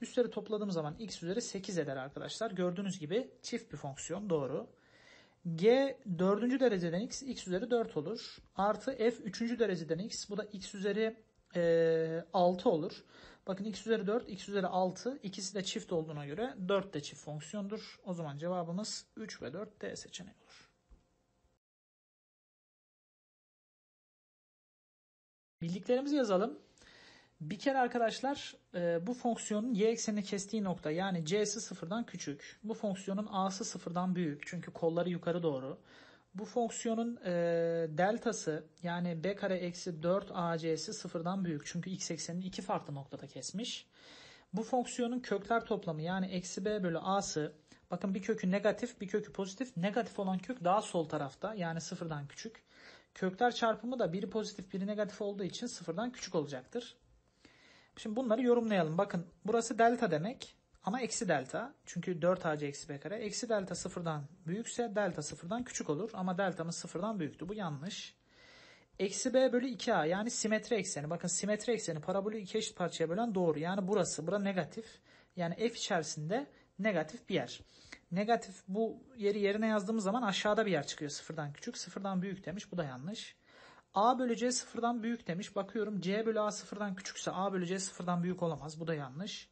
Speaker 1: Üstleri topladığım zaman x üzeri 8 eder arkadaşlar. Gördüğünüz gibi çift bir fonksiyon. Doğru. G 4. dereceden x, x üzeri 4 olur. Artı f 3. dereceden x, bu da x üzeri e, ee, 6 olur. Bakın x üzeri 4, x üzeri 6 ikisi de çift olduğuna göre 4 de çift fonksiyondur. O zaman cevabımız 3 ve 4 D seçeneği olur. Bildiklerimizi yazalım. Bir kere arkadaşlar e, bu fonksiyonun y eksenini kestiği nokta yani c'si sıfırdan küçük. Bu fonksiyonun a'sı sıfırdan büyük çünkü kolları yukarı doğru. Bu fonksiyonun e, deltası yani b kare eksi 4 ac'si sıfırdan büyük. Çünkü x eksenini iki farklı noktada kesmiş. Bu fonksiyonun kökler toplamı yani eksi b bölü a'sı bakın bir kökü negatif bir kökü pozitif. Negatif olan kök daha sol tarafta yani sıfırdan küçük. Kökler çarpımı da biri pozitif biri negatif olduğu için sıfırdan küçük olacaktır. Şimdi bunları yorumlayalım. Bakın burası delta demek. Ama eksi delta çünkü 4 ac eksi b kare eksi delta sıfırdan büyükse delta sıfırdan küçük olur. Ama deltamız sıfırdan büyüktü. Bu yanlış. Eksi b bölü 2a yani simetri ekseni. Bakın simetri ekseni parabolü iki eşit parçaya bölen doğru. Yani burası. Bura negatif. Yani f içerisinde negatif bir yer. Negatif bu yeri yerine yazdığımız zaman aşağıda bir yer çıkıyor. Sıfırdan küçük sıfırdan büyük demiş. Bu da yanlış. A bölü C sıfırdan büyük demiş. Bakıyorum C bölü A sıfırdan küçükse A bölü C sıfırdan büyük olamaz. Bu da yanlış.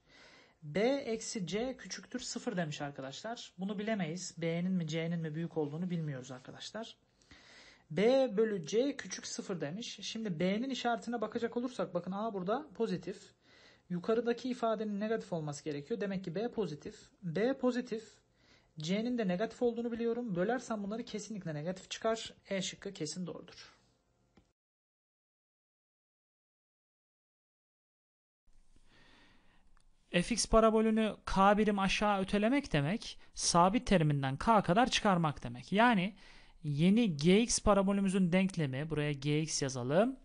Speaker 1: B eksi C küçüktür 0 demiş arkadaşlar. Bunu bilemeyiz. B'nin mi C'nin mi büyük olduğunu bilmiyoruz arkadaşlar. B bölü C küçük 0 demiş. Şimdi B'nin işaretine bakacak olursak bakın A burada pozitif. Yukarıdaki ifadenin negatif olması gerekiyor. Demek ki B pozitif. B pozitif. C'nin de negatif olduğunu biliyorum. Bölersem bunları kesinlikle negatif çıkar. E şıkkı kesin doğrudur. fx parabolünü k birim aşağı ötelemek demek sabit teriminden k kadar çıkarmak demek. Yani yeni gx parabolümüzün denklemi buraya gx yazalım.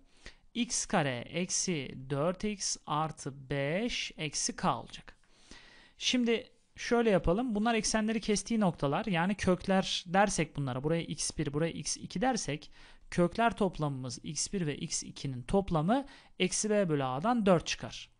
Speaker 1: x kare eksi 4x artı 5 eksi k olacak. Şimdi şöyle yapalım. Bunlar eksenleri kestiği noktalar yani kökler dersek bunlara buraya x1 buraya x2 dersek kökler toplamımız x1 ve x2'nin toplamı eksi b bölü a'dan 4 çıkar.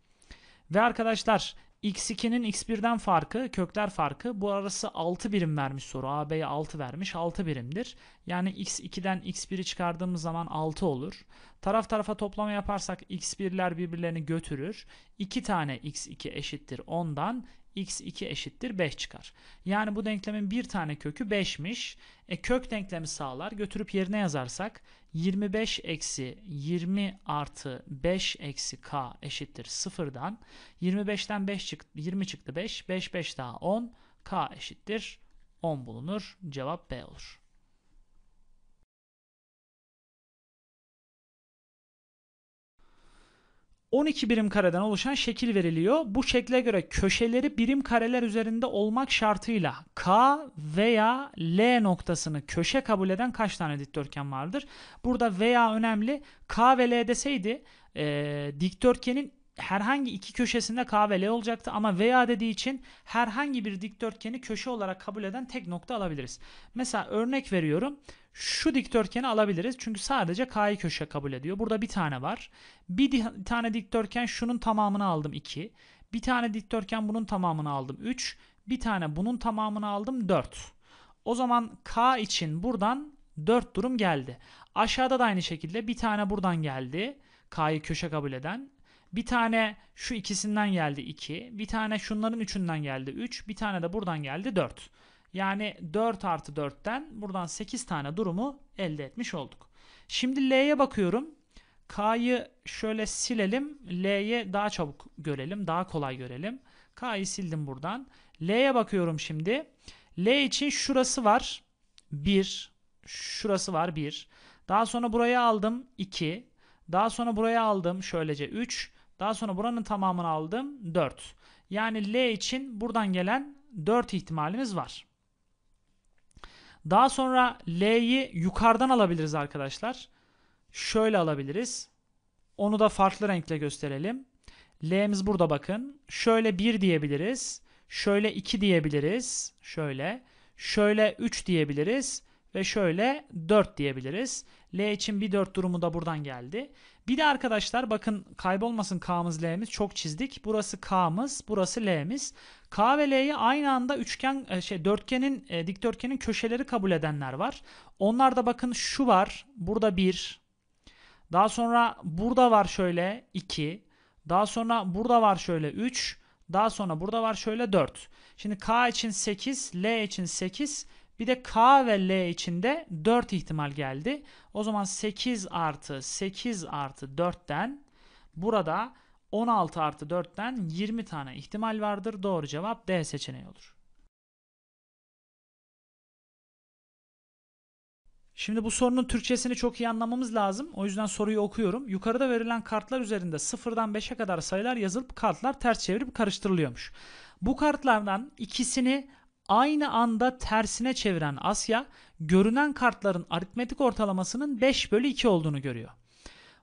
Speaker 1: Ve arkadaşlar x2'nin x1'den farkı kökler farkı bu arası 6 birim vermiş soru. AB'ye 6 vermiş 6 birimdir. Yani x2'den x1'i çıkardığımız zaman 6 olur. Taraf tarafa toplama yaparsak x1'ler birbirlerini götürür. 2 tane x2 eşittir 10'dan x2 eşittir 5 çıkar. Yani bu denklemin bir tane kökü 5'miş. E, kök denklemi sağlar. Götürüp yerine yazarsak 25 eksi 20 artı 5 eksi k eşittir 0'dan. 25'ten 5 çıktı, 20 çıktı 5. 5 5 daha 10. k eşittir 10 bulunur. Cevap B olur. 12 birim kareden oluşan şekil veriliyor. Bu şekle göre köşeleri birim kareler üzerinde olmak şartıyla K veya L noktasını köşe kabul eden kaç tane dikdörtgen vardır? Burada veya önemli. K ve L deseydi e, dikdörtgenin herhangi iki köşesinde K ve L olacaktı ama veya dediği için herhangi bir dikdörtgeni köşe olarak kabul eden tek nokta alabiliriz. Mesela örnek veriyorum şu dikdörtgeni alabiliriz. Çünkü sadece K'yı köşe kabul ediyor. Burada bir tane var. Bir di tane dikdörtgen şunun tamamını aldım 2. Bir tane dikdörtgen bunun tamamını aldım 3. Bir tane bunun tamamını aldım 4. O zaman K için buradan 4 durum geldi. Aşağıda da aynı şekilde bir tane buradan geldi. K'yı köşe kabul eden. Bir tane şu ikisinden geldi 2. Bir tane şunların üçünden geldi 3. Bir tane de buradan geldi 4. Yani 4 artı 4'ten buradan 8 tane durumu elde etmiş olduk. Şimdi L'ye bakıyorum. K'yı şöyle silelim. L'ye daha çabuk görelim. Daha kolay görelim. K'yı sildim buradan. L'ye bakıyorum şimdi. L için şurası var. 1. Şurası var 1. Daha sonra buraya aldım 2. Daha sonra buraya aldım şöylece 3. Daha sonra buranın tamamını aldım 4. Yani L için buradan gelen 4 ihtimalimiz var. Daha sonra L'yi yukarıdan alabiliriz arkadaşlar. Şöyle alabiliriz. Onu da farklı renkle gösterelim. L'miz burada bakın. Şöyle 1 diyebiliriz. Şöyle 2 diyebiliriz. Şöyle. Şöyle 3 diyebiliriz. Ve şöyle 4 diyebiliriz. L için bir 4 durumu da buradan geldi. Bir de arkadaşlar bakın kaybolmasın K'mız L'miz çok çizdik. Burası K'mız, burası L'miz. K ve L'yi aynı anda üçgen e, şey dörtgenin e, dikdörtgenin köşeleri kabul edenler var. Onlar da bakın şu var. Burada 1. Daha sonra burada var şöyle 2. Daha sonra burada var şöyle 3. Daha sonra burada var şöyle 4. Şimdi K için 8, L için 8, bir de K ve L içinde 4 ihtimal geldi. O zaman 8 artı 8 artı 4'ten burada 16 artı 4'ten 20 tane ihtimal vardır. Doğru cevap D seçeneği olur. Şimdi bu sorunun Türkçesini çok iyi anlamamız lazım. O yüzden soruyu okuyorum. Yukarıda verilen kartlar üzerinde 0'dan 5'e kadar sayılar yazılıp kartlar ters çevirip karıştırılıyormuş. Bu kartlardan ikisini aynı anda tersine çeviren Asya görünen kartların aritmetik ortalamasının 5 bölü 2 olduğunu görüyor.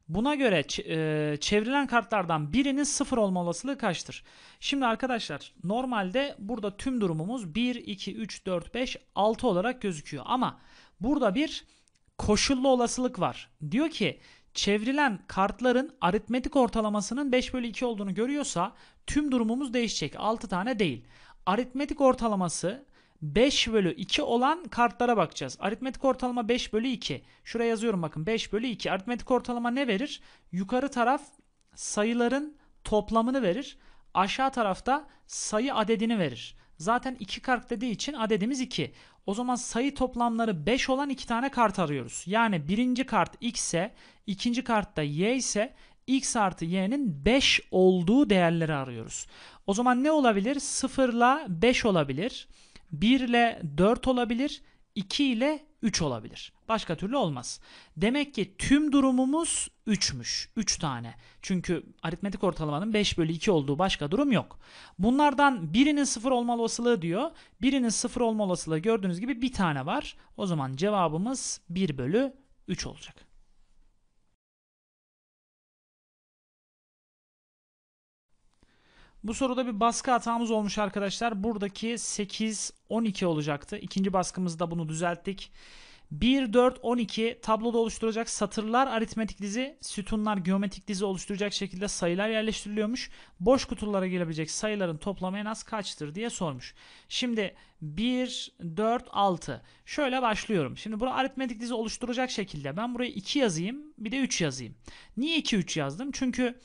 Speaker 1: Buna göre e, çevrilen kartlardan birinin 0 olma olasılığı kaçtır? Şimdi arkadaşlar normalde burada tüm durumumuz 1, 2, 3, 4, 5, 6 olarak gözüküyor. Ama burada bir koşullu olasılık var. Diyor ki çevrilen kartların aritmetik ortalamasının 5 bölü 2 olduğunu görüyorsa tüm durumumuz değişecek. 6 tane değil aritmetik ortalaması 5 bölü 2 olan kartlara bakacağız. Aritmetik ortalama 5 bölü 2. Şuraya yazıyorum bakın 5 bölü 2. Aritmetik ortalama ne verir? Yukarı taraf sayıların toplamını verir. Aşağı tarafta sayı adedini verir. Zaten 2 kart dediği için adedimiz 2. O zaman sayı toplamları 5 olan 2 tane kart arıyoruz. Yani birinci kart x ise, ikinci kartta y ise x artı y'nin 5 olduğu değerleri arıyoruz. O zaman ne olabilir? 0 ile 5 olabilir. 1 ile 4 olabilir. 2 ile 3 olabilir. Başka türlü olmaz. Demek ki tüm durumumuz 3'müş. 3 tane. Çünkü aritmetik ortalamanın 5 bölü 2 olduğu başka durum yok. Bunlardan birinin 0 olma olasılığı diyor. Birinin 0 olma olasılığı gördüğünüz gibi bir tane var. O zaman cevabımız 1 bölü 3 olacak. Bu soruda bir baskı hatamız olmuş arkadaşlar. Buradaki 8-12 olacaktı. İkinci baskımızda bunu düzelttik. 1-4-12 tabloda oluşturacak satırlar aritmetik dizi, sütunlar geometrik dizi oluşturacak şekilde sayılar yerleştiriliyormuş. Boş kutulara gelebilecek sayıların toplamı en az kaçtır diye sormuş. Şimdi 1-4-6 şöyle başlıyorum. Şimdi burada aritmetik dizi oluşturacak şekilde ben buraya 2 yazayım bir de 3 yazayım. Niye 2-3 yazdım? Çünkü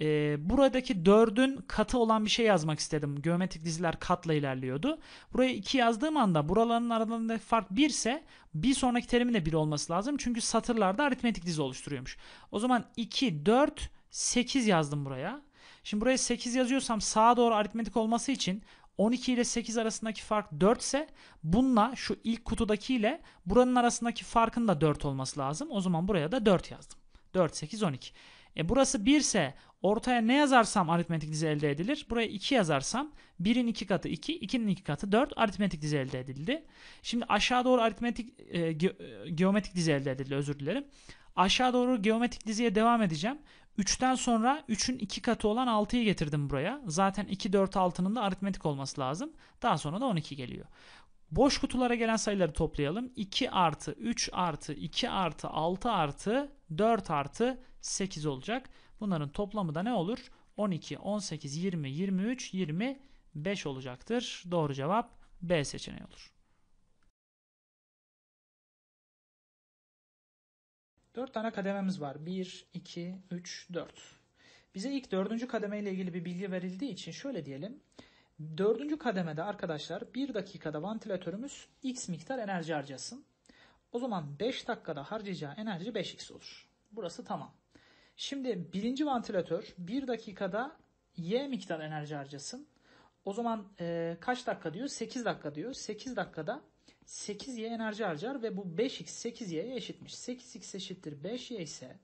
Speaker 1: e, buradaki 4'ün katı olan bir şey yazmak istedim. Geometrik diziler katla ilerliyordu. Buraya 2 yazdığım anda buraların aralarındaki fark 1 ise bir sonraki terimin de 1 olması lazım. Çünkü satırlarda aritmetik dizi oluşturuyormuş. O zaman 2, 4, 8 yazdım buraya. Şimdi buraya 8 yazıyorsam sağa doğru aritmetik olması için 12 ile 8 arasındaki fark 4 ise bununla şu ilk kutudaki ile buranın arasındaki farkın da 4 olması lazım. O zaman buraya da 4 yazdım. 4, 8, 12. E burası 1 ise ortaya ne yazarsam aritmetik dizi elde edilir. Buraya 2 yazarsam 1'in 2 katı 2, 2'nin 2 katı 4 aritmetik dizi elde edildi. Şimdi aşağı doğru aritmetik e, ge, e, geometrik dizi elde edildi özür dilerim. Aşağı doğru geometrik diziye devam edeceğim. 3'ten sonra 3'ün 2 katı olan 6'yı getirdim buraya. Zaten 2, 4, 6'nın da aritmetik olması lazım. Daha sonra da 12 geliyor. Boş kutulara gelen sayıları toplayalım. 2 artı 3 artı 2 artı 6 artı 4 artı 8 olacak. Bunların toplamı da ne olur? 12, 18, 20, 23, 25 olacaktır. Doğru cevap B seçeneği olur. 4 tane kadememiz var. 1, 2, 3, 4. Bize ilk dördüncü kademe ile ilgili bir bilgi verildiği için şöyle diyelim. Dördüncü kademede arkadaşlar 1 dakikada vantilatörümüz x miktar enerji harcasın. O zaman 5 dakikada harcayacağı enerji 5x olur. Burası tamam. Şimdi birinci vantilatör bir dakikada Y miktar enerji harcasın. O zaman e, kaç dakika diyor? 8 dakika diyor. 8 dakikada 8Y enerji harcar ve bu 5X 8Y'ye eşitmiş. 8X eşittir 5Y ise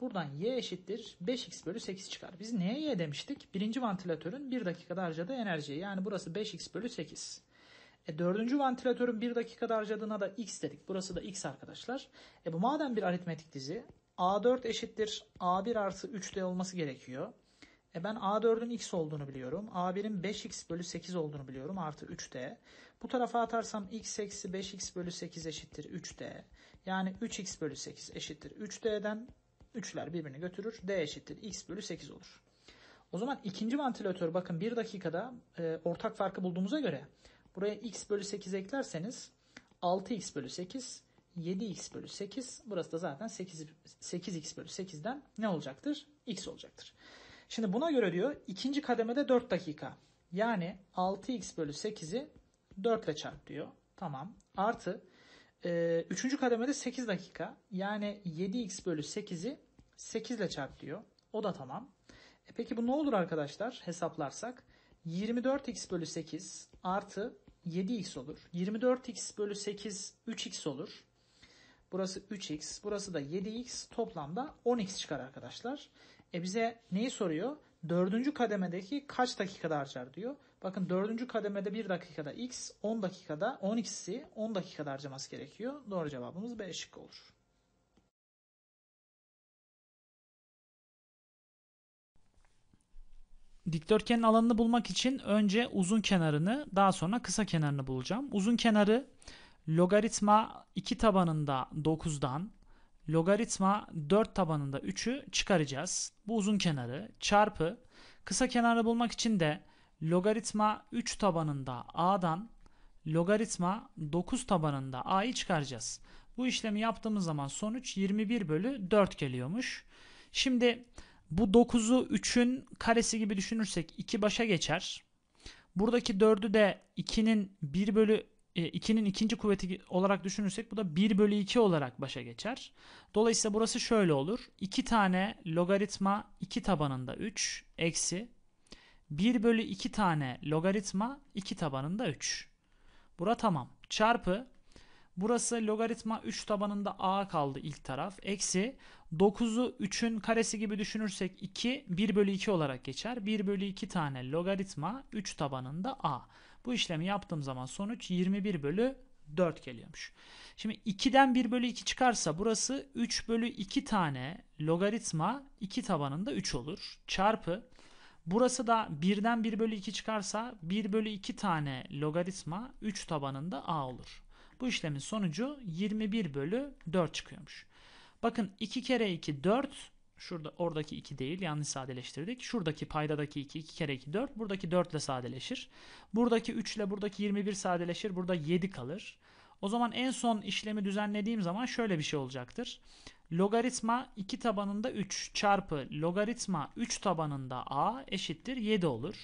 Speaker 1: buradan Y eşittir 5X bölü 8 çıkar. Biz neye Y demiştik? Birinci vantilatörün 1 dakikada harcadığı enerjiye. Yani burası 5X bölü 8. E, dördüncü vantilatörün 1 dakikada harcadığına da X dedik. Burası da X arkadaşlar. E, bu madem bir aritmetik dizi A4 eşittir A1 artı 3D olması gerekiyor. E ben A4'ün x olduğunu biliyorum. A1'in 5x bölü 8 olduğunu biliyorum. Artı 3D. Bu tarafa atarsam x eksi 5x bölü 8 eşittir 3D. Yani 3x bölü 8 eşittir 3D'den 3'ler birbirini götürür. D eşittir x bölü 8 olur. O zaman ikinci ventilatör bakın 1 dakikada e, ortak farkı bulduğumuza göre buraya x bölü 8 eklerseniz 6x bölü 8 7x bölü 8. Burası da zaten 8, 8x bölü 8'den ne olacaktır? x olacaktır. Şimdi buna göre diyor ikinci kademede 4 dakika. Yani 6x bölü 8'i 4 ile çarp diyor. Tamam. Artı e, üçüncü kademede 8 dakika. Yani 7x bölü 8'i 8 ile çarp diyor. O da tamam. E peki bu ne olur arkadaşlar hesaplarsak? 24x bölü 8 artı 7x olur. 24x bölü 8 3x olur. Burası 3x. Burası da 7x. Toplamda 10x çıkar arkadaşlar. E bize neyi soruyor? Dördüncü kademedeki kaç dakikada harcar diyor. Bakın dördüncü kademede 1 dakikada x, 10 dakikada 10x'i 10 dakikada harcaması gerekiyor. Doğru cevabımız B şıkkı olur. Dikdörtgenin alanını bulmak için önce uzun kenarını daha sonra kısa kenarını bulacağım. Uzun kenarı logaritma 2 tabanında 9'dan logaritma 4 tabanında 3'ü çıkaracağız. Bu uzun kenarı çarpı kısa kenarı bulmak için de logaritma 3 tabanında a'dan logaritma 9 tabanında a'yı çıkaracağız. Bu işlemi yaptığımız zaman sonuç 21 bölü 4 geliyormuş. Şimdi bu 9'u 3'ün karesi gibi düşünürsek 2 başa geçer. Buradaki 4'ü de 2'nin 1 bölü 2'nin e, ikinci kuvveti olarak düşünürsek bu da 1 bölü 2 olarak başa geçer. Dolayısıyla burası şöyle olur. 2 tane logaritma 2 tabanında 3 eksi 1 bölü 2 tane logaritma 2 tabanında 3. Bura tamam. Çarpı burası logaritma 3 tabanında a kaldı ilk taraf. Eksi 9'u 3'ün karesi gibi düşünürsek 2 1 bölü 2 olarak geçer. 1 bölü 2 tane logaritma 3 tabanında a. Bu işlemi yaptığım zaman sonuç 21 bölü 4 geliyormuş. Şimdi 2'den 1 bölü 2 çıkarsa burası 3 bölü 2 tane logaritma 2 tabanında 3 olur. Çarpı burası da 1'den 1 bölü 2 çıkarsa 1 bölü 2 tane logaritma 3 tabanında a olur. Bu işlemin sonucu 21 bölü 4 çıkıyormuş. Bakın 2 kere 2 4 Şurada oradaki 2 değil yanlış sadeleştirdik. Şuradaki paydadaki 2 2 kere 2 4. Buradaki 4 ile sadeleşir. Buradaki 3 ile buradaki 21 sadeleşir. Burada 7 kalır. O zaman en son işlemi düzenlediğim zaman şöyle bir şey olacaktır. Logaritma 2 tabanında 3 çarpı logaritma 3 tabanında a eşittir 7 olur.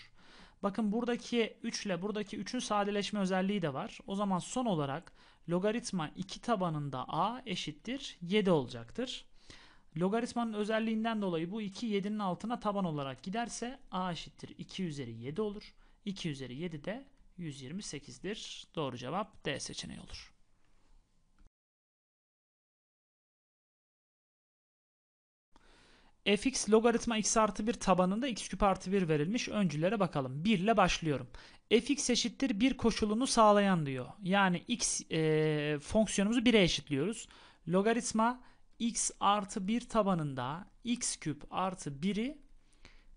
Speaker 1: Bakın buradaki 3 ile buradaki 3'ün sadeleşme özelliği de var. O zaman son olarak logaritma 2 tabanında a eşittir 7 olacaktır. Logaritmanın özelliğinden dolayı bu 2 7'nin altına taban olarak giderse a eşittir 2 üzeri 7 olur. 2 üzeri 7 de 128'dir. Doğru cevap D seçeneği olur. fx logaritma x artı 1 tabanında x küp artı 1 verilmiş. Öncülere bakalım. 1 ile başlıyorum. fx eşittir 1 koşulunu sağlayan diyor. Yani x e, fonksiyonumuzu 1'e eşitliyoruz. Logaritma x artı 1 tabanında x küp artı 1'i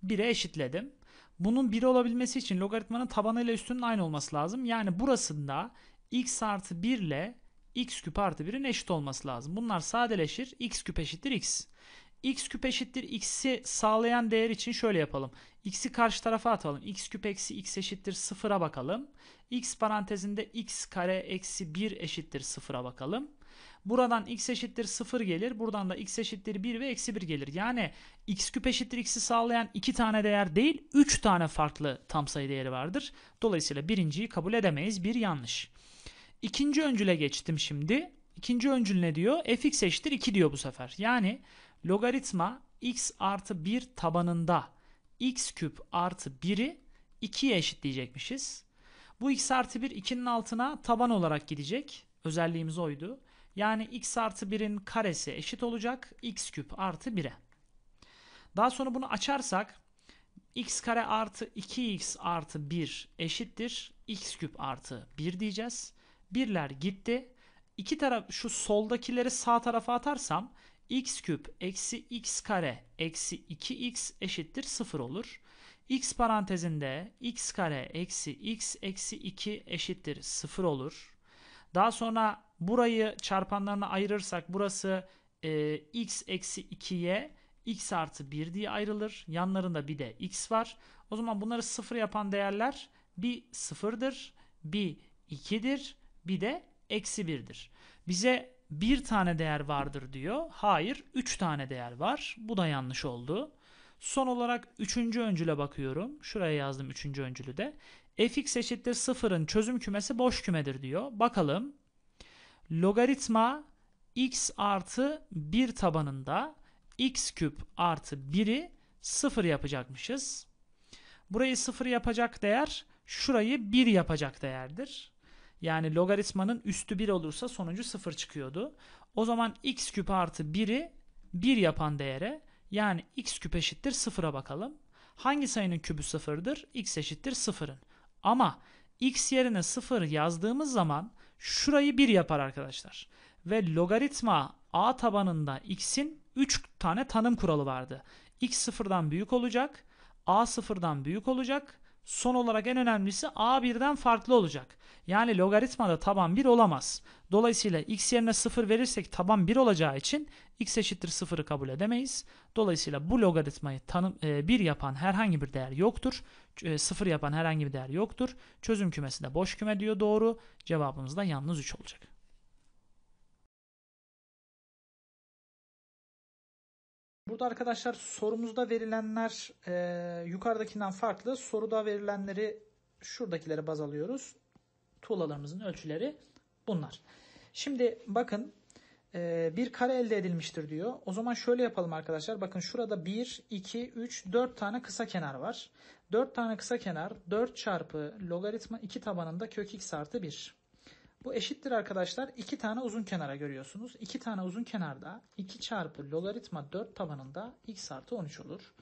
Speaker 1: 1'e eşitledim. Bunun 1 olabilmesi için logaritmanın tabanı ile üstünün aynı olması lazım. Yani burasında x artı 1 ile x küp artı 1'in eşit olması lazım. Bunlar sadeleşir. x küp eşittir x. x küp eşittir x'i sağlayan değer için şöyle yapalım. x'i karşı tarafa atalım. x küp eksi x eşittir 0'a bakalım. x parantezinde x kare eksi 1 eşittir 0'a bakalım. Buradan x eşittir 0 gelir. Buradan da x eşittir 1 ve eksi 1 gelir. Yani x küp eşittir x'i sağlayan 2 tane değer değil 3 tane farklı tam sayı değeri vardır. Dolayısıyla birinciyi kabul edemeyiz. Bir yanlış. İkinci öncüle geçtim şimdi. İkinci öncül ne diyor? fx eşittir 2 diyor bu sefer. Yani logaritma x artı 1 tabanında x küp artı 1'i 2'ye eşitleyecekmişiz. Bu x artı 1 2'nin altına taban olarak gidecek. Özelliğimiz oydu. Yani x artı 1'in karesi eşit olacak x küp artı 1'e. Daha sonra bunu açarsak x kare artı 2x artı 1 eşittir x küp artı 1 diyeceğiz. Birler gitti. İki taraf şu soldakileri sağ tarafa atarsam x küp eksi x kare eksi 2x eşittir 0 olur. x parantezinde x kare eksi x eksi 2 eşittir 0 olur. Daha sonra Burayı çarpanlarına ayırırsak burası e, x eksi 2'ye x artı 1 diye ayrılır. Yanlarında bir de x var. O zaman bunları sıfır yapan değerler bir sıfırdır, bir 2'dir, bir de eksi 1'dir. Bize bir tane değer vardır diyor. Hayır, 3 tane değer var. Bu da yanlış oldu. Son olarak 3. öncüle bakıyorum. Şuraya yazdım 3. öncülü de. fx eşittir 0'ın çözüm kümesi boş kümedir diyor. Bakalım logaritma x artı 1 tabanında x küp artı 1'i 0 yapacakmışız. Burayı 0 yapacak değer şurayı 1 yapacak değerdir. Yani logaritmanın üstü 1 olursa sonucu 0 çıkıyordu. O zaman x küp artı 1'i 1 yapan değere yani x küp eşittir 0'a bakalım. Hangi sayının kübü 0'dır? x eşittir 0'ın. Ama x yerine 0 yazdığımız zaman Şurayı 1 yapar arkadaşlar. Ve logaritma a tabanında x'in 3 tane tanım kuralı vardı. x sıfırdan büyük olacak, a sıfırdan büyük olacak, son olarak en önemlisi a birden farklı olacak. Yani logaritmada taban 1 olamaz. Dolayısıyla x yerine 0 verirsek taban 1 olacağı için x eşittir sıfırı kabul edemeyiz. Dolayısıyla bu logaritmayı tanım, e, 1 yapan herhangi bir değer yoktur. E, 0 yapan herhangi bir değer yoktur. Çözüm kümesi de boş küme diyor doğru. Cevabımız da yalnız 3 olacak. Burada arkadaşlar sorumuzda verilenler e, yukarıdakinden farklı. Soruda verilenleri şuradakilere baz alıyoruz. Tuğlalarımızın ölçüleri bunlar. Şimdi bakın e, bir kare elde edilmiştir diyor. O zaman şöyle yapalım arkadaşlar. Bakın şurada 1, 2, 3, 4 tane kısa kenar var. 4 tane kısa kenar 4 çarpı logaritma 2 tabanında kök x artı 1. Bu eşittir arkadaşlar 2 tane uzun kenara görüyorsunuz. 2 tane uzun kenarda 2 çarpı logaritma 4 tabanında x artı 13 olur.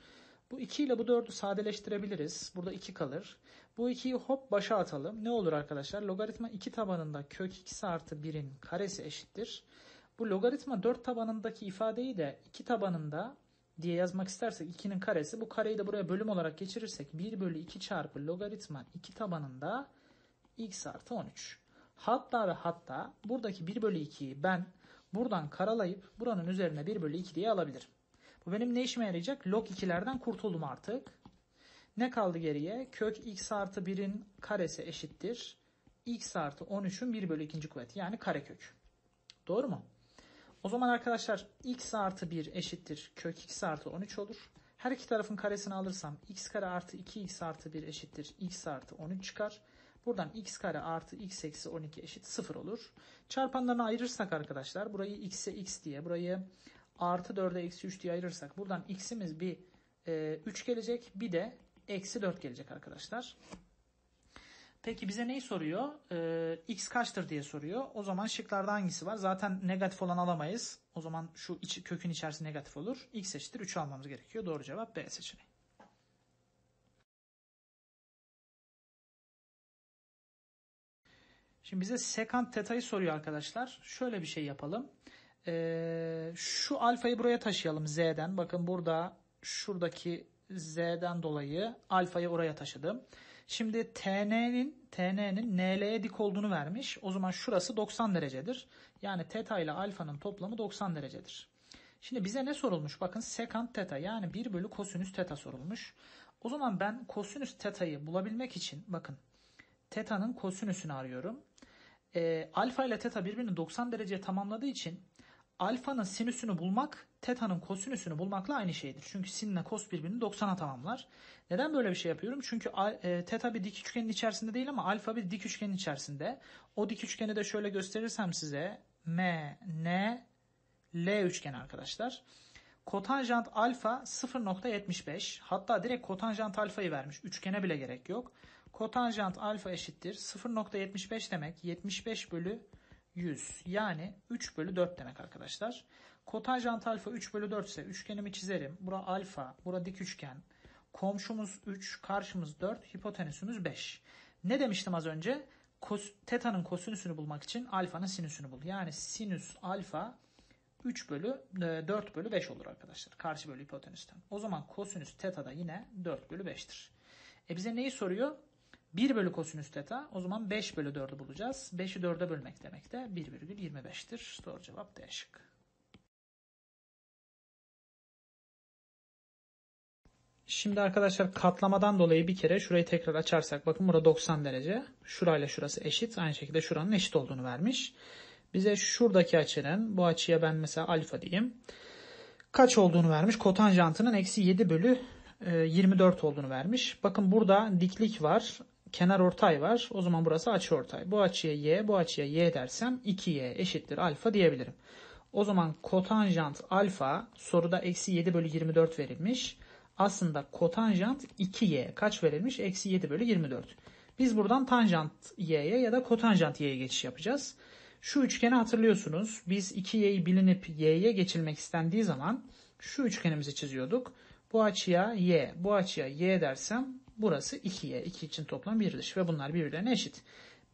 Speaker 1: Bu 2 ile bu 4'ü sadeleştirebiliriz. Burada 2 kalır. Bu 2'yi hop başa atalım. Ne olur arkadaşlar? Logaritma 2 tabanında kök x artı 1'in karesi eşittir. Bu logaritma 4 tabanındaki ifadeyi de 2 tabanında diye yazmak istersek 2'nin karesi. Bu kareyi de buraya bölüm olarak geçirirsek 1 bölü 2 çarpı logaritma 2 tabanında x artı 13. Hatta ve hatta buradaki 1 bölü 2'yi ben buradan karalayıp buranın üzerine 1 bölü 2 diye alabilirim. Bu benim ne işime yarayacak? Log 2'lerden kurtuldum artık. Ne kaldı geriye? Kök x artı 1'in karesi eşittir. x artı 13'ün 1 bölü 2. kuvveti yani karekök. Doğru mu? O zaman arkadaşlar x artı 1 eşittir kök x artı 13 olur. Her iki tarafın karesini alırsam x kare artı 2x artı 1 eşittir x artı 13 çıkar. Buradan x kare artı x eksi 12 eşit 0 olur. Çarpanlarını ayırırsak arkadaşlar burayı x'e x diye burayı artı 4'e eksi 3 diye ayırırsak buradan x'imiz bir e, 3 gelecek bir de eksi 4 gelecek arkadaşlar. Peki bize neyi soruyor? Ee, x kaçtır diye soruyor. O zaman şıklarda hangisi var? Zaten negatif olan alamayız. O zaman şu iç, kökün içerisi negatif olur. x eşittir 3 almamız gerekiyor. Doğru cevap B seçeneği. Şimdi bize sekant teta'yı soruyor arkadaşlar. Şöyle bir şey yapalım. Ee, şu alfayı buraya taşıyalım z'den. Bakın burada şuradaki z'den dolayı alfayı oraya taşıdım. Şimdi tn'nin TN'nin NL'ye dik olduğunu vermiş. O zaman şurası 90 derecedir. Yani teta ile alfanın toplamı 90 derecedir. Şimdi bize ne sorulmuş? Bakın sekant teta yani 1 bölü kosinüs teta sorulmuş. O zaman ben kosinüs teta'yı bulabilmek için bakın teta'nın kosinüsünü arıyorum. E, alfa ile teta birbirini 90 derece tamamladığı için alfanın sinüsünü bulmak tetanın kosinüsünü bulmakla aynı şeydir. Çünkü sin ile kos birbirini 90'a tamamlar. Neden böyle bir şey yapıyorum? Çünkü e, teta bir dik üçgenin içerisinde değil ama alfa bir dik üçgenin içerisinde. O dik üçgeni de şöyle gösterirsem size M, N, L üçgeni arkadaşlar. Kotanjant alfa 0.75 hatta direkt kotanjant alfayı vermiş. Üçgene bile gerek yok. Kotanjant alfa eşittir 0.75 demek 75 bölü 100. Yani 3 bölü 4 demek arkadaşlar. Kotanjant alfa 3 bölü 4 ise üçgenimi çizerim. Bura alfa, bura dik üçgen. Komşumuz 3, karşımız 4, hipotenüsümüz 5. Ne demiştim az önce? Kos, teta'nın kosinüsünü bulmak için alfanın sinüsünü bul. Yani sinüs alfa 3 bölü 4 e, bölü 5 olur arkadaşlar. Karşı bölü hipotenüsten. O zaman kosinüs teta da yine 4 bölü 5'tir. E bize neyi soruyor? 1 bölü kosinüs teta o zaman 5 bölü 4'ü bulacağız. 5'i 4'e bölmek demek de 1,25'tir. Doğru cevap D şıkkı. Şimdi arkadaşlar katlamadan dolayı bir kere şurayı tekrar açarsak bakın burada 90 derece. Şurayla şurası eşit. Aynı şekilde şuranın eşit olduğunu vermiş. Bize şuradaki açının bu açıya ben mesela alfa diyeyim. Kaç olduğunu vermiş? Kotanjantının eksi 7 bölü 24 e, olduğunu vermiş. Bakın burada diklik var kenar ortay var. O zaman burası açı ortay. Bu açıya y, bu açıya y dersem 2y eşittir alfa diyebilirim. O zaman kotanjant alfa soruda eksi 7 bölü 24 verilmiş. Aslında kotanjant 2y kaç verilmiş? Eksi 7 bölü 24. Biz buradan tanjant y'ye ya da kotanjant y'ye geçiş yapacağız. Şu üçgeni hatırlıyorsunuz. Biz 2y'yi bilinip y'ye geçilmek istendiği zaman şu üçgenimizi çiziyorduk. Bu açıya y, bu açıya y dersem Burası 2y. 2 için toplam 1'dir. Ve bunlar birbirlerine eşit.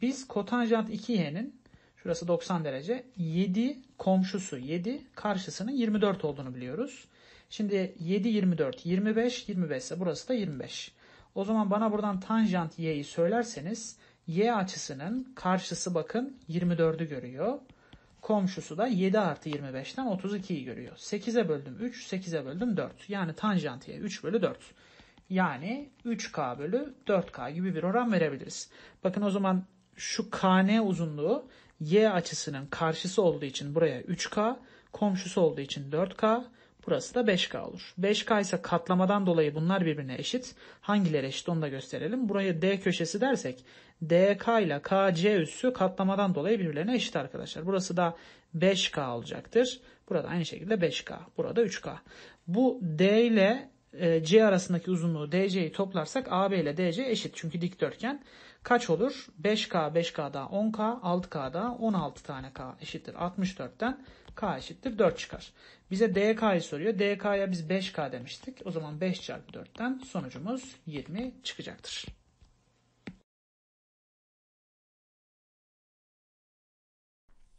Speaker 1: Biz kotanjant 2y'nin şurası 90 derece 7 komşusu 7 karşısının 24 olduğunu biliyoruz. Şimdi 7 24 25 25 ise burası da 25. O zaman bana buradan tanjant y'yi söylerseniz y açısının karşısı bakın 24'ü görüyor. Komşusu da 7 artı 25'ten 32'yi görüyor. 8'e böldüm 3, 8'e böldüm 4. Yani tanjant y 3 bölü 4. Yani 3K bölü 4K gibi bir oran verebiliriz. Bakın o zaman şu KN uzunluğu Y açısının karşısı olduğu için buraya 3K, komşusu olduğu için 4K, burası da 5K olur. 5K ise katlamadan dolayı bunlar birbirine eşit. Hangileri eşit onu da gösterelim. Buraya D köşesi dersek DK ile KC üssü katlamadan dolayı birbirlerine eşit arkadaşlar. Burası da 5K olacaktır. Burada aynı şekilde 5K. Burada 3K. Bu D ile e, C arasındaki uzunluğu DC'yi toplarsak AB ile DC eşit. Çünkü dikdörtgen kaç olur? 5K, 5K daha 10K, 6K daha 16 tane K eşittir. 64'ten K eşittir 4 çıkar. Bize DK'yı soruyor. DK'ya biz 5K demiştik. O zaman 5 çarpı 4'ten sonucumuz 20 çıkacaktır.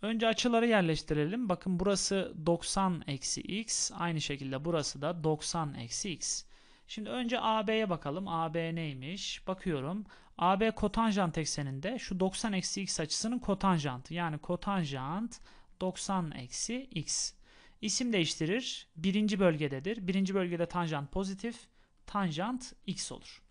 Speaker 1: Önce açıları yerleştirelim. Bakın burası 90 eksi x. Aynı şekilde burası da 90 eksi x. Şimdi önce AB'ye bakalım. AB neymiş? Bakıyorum. AB kotanjant ekseninde şu 90 eksi x açısının kotanjantı. Yani kotanjant 90 eksi x. İsim değiştirir. Birinci bölgededir. Birinci bölgede tanjant pozitif. Tanjant x olur.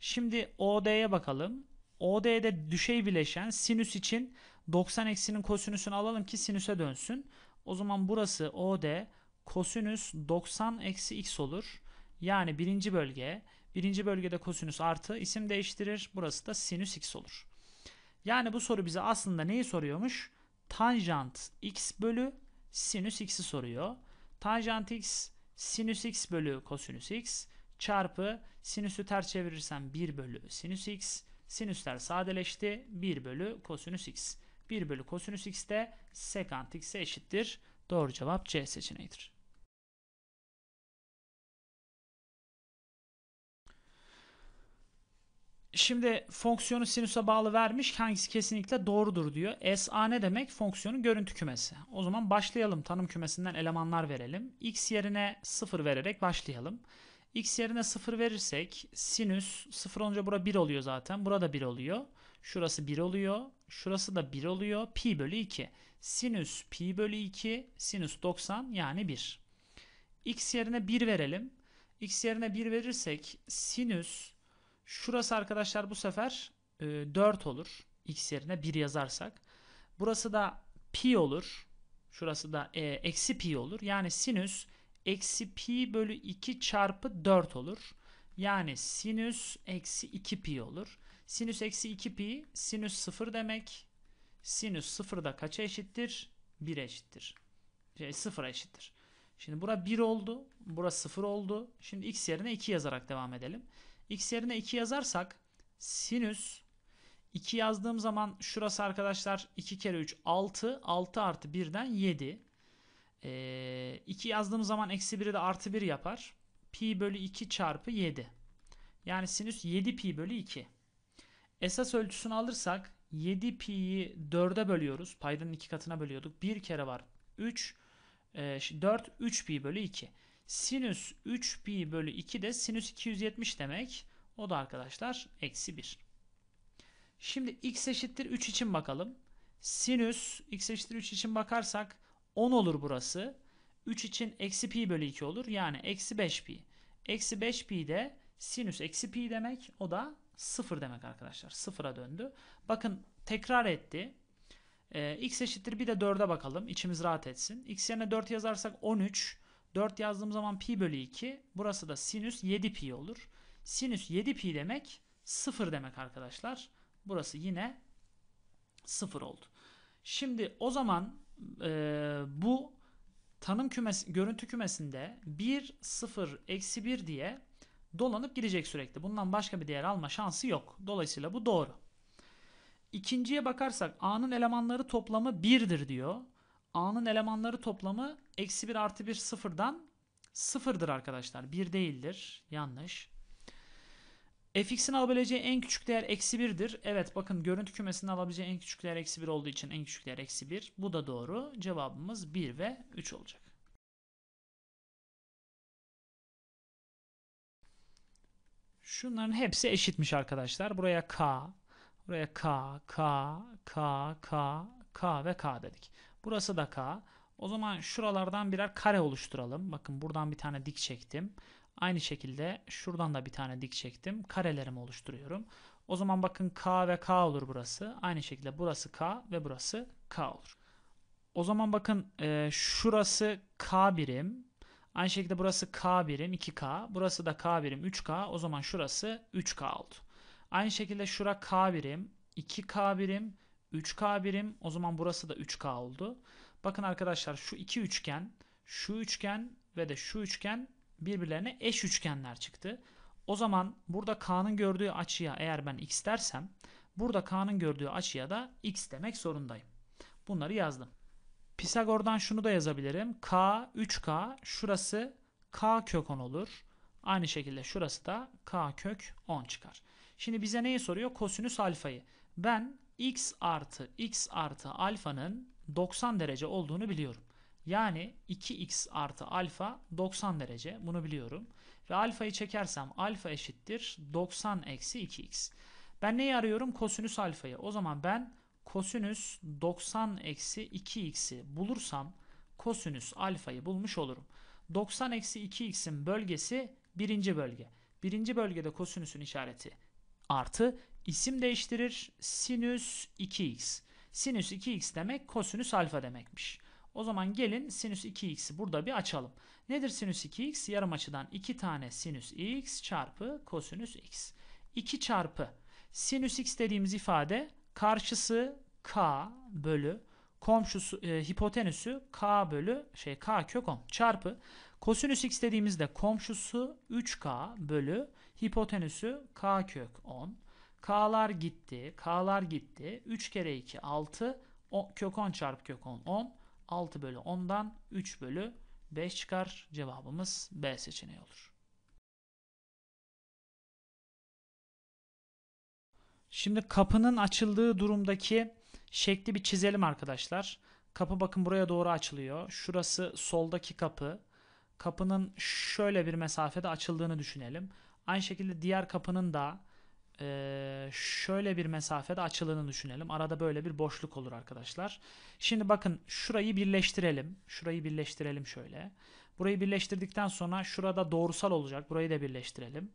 Speaker 1: Şimdi OD'ye bakalım. OD'de düşey bileşen sinüs için 90 eksinin kosinüsünü alalım ki sinüse dönsün. O zaman burası OD kosinüs 90 eksi x olur. Yani birinci bölge. Birinci bölgede kosinüs artı isim değiştirir. Burası da sinüs x olur. Yani bu soru bize aslında neyi soruyormuş? Tanjant x bölü sinüs x'i soruyor. Tanjant x sinüs x bölü kosinüs x çarpı sinüsü ters çevirirsem 1 bölü sinüs x. Sinüsler sadeleşti. 1 bölü kosinüs x. 1 bölü kosinüs x de sekant x'e eşittir. Doğru cevap C seçeneğidir. Şimdi fonksiyonu sinüse bağlı vermiş. Hangisi kesinlikle doğrudur diyor. SA ne demek? Fonksiyonun görüntü kümesi. O zaman başlayalım. Tanım kümesinden elemanlar verelim. X yerine 0 vererek başlayalım. X yerine 0 verirsek sinüs 0 olunca bura 1 oluyor zaten. Burada 1 oluyor. Şurası 1 oluyor. Şurası da 1 oluyor. Pi bölü 2. Sinüs pi bölü 2. Sinüs 90 yani 1. X yerine 1 verelim. X yerine 1 verirsek sinüs şurası arkadaşlar bu sefer 4 e, olur. X yerine 1 yazarsak. Burası da pi olur. Şurası da e, eksi pi olur. Yani sinüs eksi pi bölü 2 çarpı 4 olur. Yani sinüs eksi 2 pi olur. Sinüs eksi 2 pi sinüs 0 demek. Sinüs 0 da kaça eşittir? 1 eşittir. Şey, 0 eşittir. Şimdi bura 1 oldu. Bura 0 oldu. Şimdi x yerine 2 yazarak devam edelim. x yerine 2 yazarsak sinüs 2 yazdığım zaman şurası arkadaşlar 2 kere 3 6. 6 artı 1'den 7. Ee, 2 yazdığım zaman eksi 1'i de artı 1 yapar. Pi bölü 2 çarpı 7. Yani sinüs 7 pi bölü 2. Esas ölçüsünü alırsak 7pi'yi 4'e bölüyoruz. Paydanın iki katına bölüyorduk. bir kere var 3. 4 3pi bölü 2. Sinüs 3pi bölü 2 de sinüs 270 demek. O da arkadaşlar eksi 1. Şimdi x eşittir 3 için bakalım. Sinüs x eşittir 3 için bakarsak 10 olur burası. 3 için eksi pi bölü 2 olur. Yani eksi 5 pi. Eksi 5 pi de sinüs eksi pi demek. O da 0 demek arkadaşlar. 0'a döndü. Bakın tekrar etti. Ee, x eşittir bir de 4'e bakalım. İçimiz rahat etsin. x yerine 4 yazarsak 13. 4 yazdığım zaman pi bölü 2. Burası da sinüs 7 pi olur. Sinüs 7 pi demek 0 demek arkadaşlar. Burası yine 0 oldu. Şimdi o zaman e, bu tanım kümesi, görüntü kümesinde 1, 0, eksi 1 diye dolanıp girecek sürekli. Bundan başka bir değer alma şansı yok. Dolayısıyla bu doğru. İkinciye bakarsak A'nın elemanları toplamı 1'dir diyor. A'nın elemanları toplamı eksi 1 artı 1 sıfırdan sıfırdır arkadaşlar. 1 değildir. Yanlış. fx'in alabileceği en küçük değer eksi 1'dir. Evet bakın görüntü kümesinde alabileceği en küçük değer eksi 1 olduğu için en küçük değer eksi 1. Bu da doğru. Cevabımız 1 ve 3 olacak. Şunların hepsi eşitmiş arkadaşlar. Buraya K, buraya K, K, K, K, K ve K dedik. Burası da K. O zaman şuralardan birer kare oluşturalım. Bakın buradan bir tane dik çektim. Aynı şekilde şuradan da bir tane dik çektim. Karelerimi oluşturuyorum. O zaman bakın K ve K olur burası. Aynı şekilde burası K ve burası K olur. O zaman bakın e, şurası K birim. Aynı şekilde burası K birim 2K. Burası da K birim 3K. O zaman şurası 3K oldu. Aynı şekilde şura K birim 2K birim 3K birim. O zaman burası da 3K oldu. Bakın arkadaşlar şu iki üçgen, şu üçgen ve de şu üçgen birbirlerine eş üçgenler çıktı. O zaman burada K'nın gördüğü açıya eğer ben X dersem burada K'nın gördüğü açıya da X demek zorundayım. Bunları yazdım. Pisagor'dan şunu da yazabilirim. K 3K şurası K kök 10 olur. Aynı şekilde şurası da K kök 10 çıkar. Şimdi bize neyi soruyor? Kosinüs alfayı. Ben x artı x artı alfanın 90 derece olduğunu biliyorum. Yani 2x artı alfa 90 derece bunu biliyorum. Ve alfayı çekersem alfa eşittir 90 eksi 2x. Ben neyi arıyorum? Kosinüs alfayı. O zaman ben kosinüs 90 eksi 2x'i bulursam kosinüs alfayı bulmuş olurum. 90 eksi 2x'in bölgesi birinci bölge. Birinci bölgede kosinüsün işareti artı isim değiştirir sinüs 2x. Sinüs 2x demek kosinüs alfa demekmiş. O zaman gelin sinüs 2x'i burada bir açalım. Nedir sinüs 2x? Yarım açıdan 2 tane sinüs x çarpı kosinüs x. 2 çarpı sinüs x dediğimiz ifade Karşısı k bölü komşusu e, hipotenüsü k bölü şey k kök 10 çarpı kosinüs x dediğimizde komşusu 3k bölü hipotenüsü k kök 10. K'lar gitti, k'lar gitti. 3 kere 2 6 o, kök 10 çarpı kök 10 10 6 bölü 10'dan 3 bölü 5 çıkar. Cevabımız B seçeneği olur. Şimdi kapının açıldığı durumdaki şekli bir çizelim arkadaşlar. Kapı bakın buraya doğru açılıyor. Şurası soldaki kapı. Kapının şöyle bir mesafede açıldığını düşünelim. Aynı şekilde diğer kapının da e, şöyle bir mesafede açıldığını düşünelim. Arada böyle bir boşluk olur arkadaşlar. Şimdi bakın şurayı birleştirelim. Şurayı birleştirelim şöyle. Burayı birleştirdikten sonra şurada doğrusal olacak. Burayı da birleştirelim.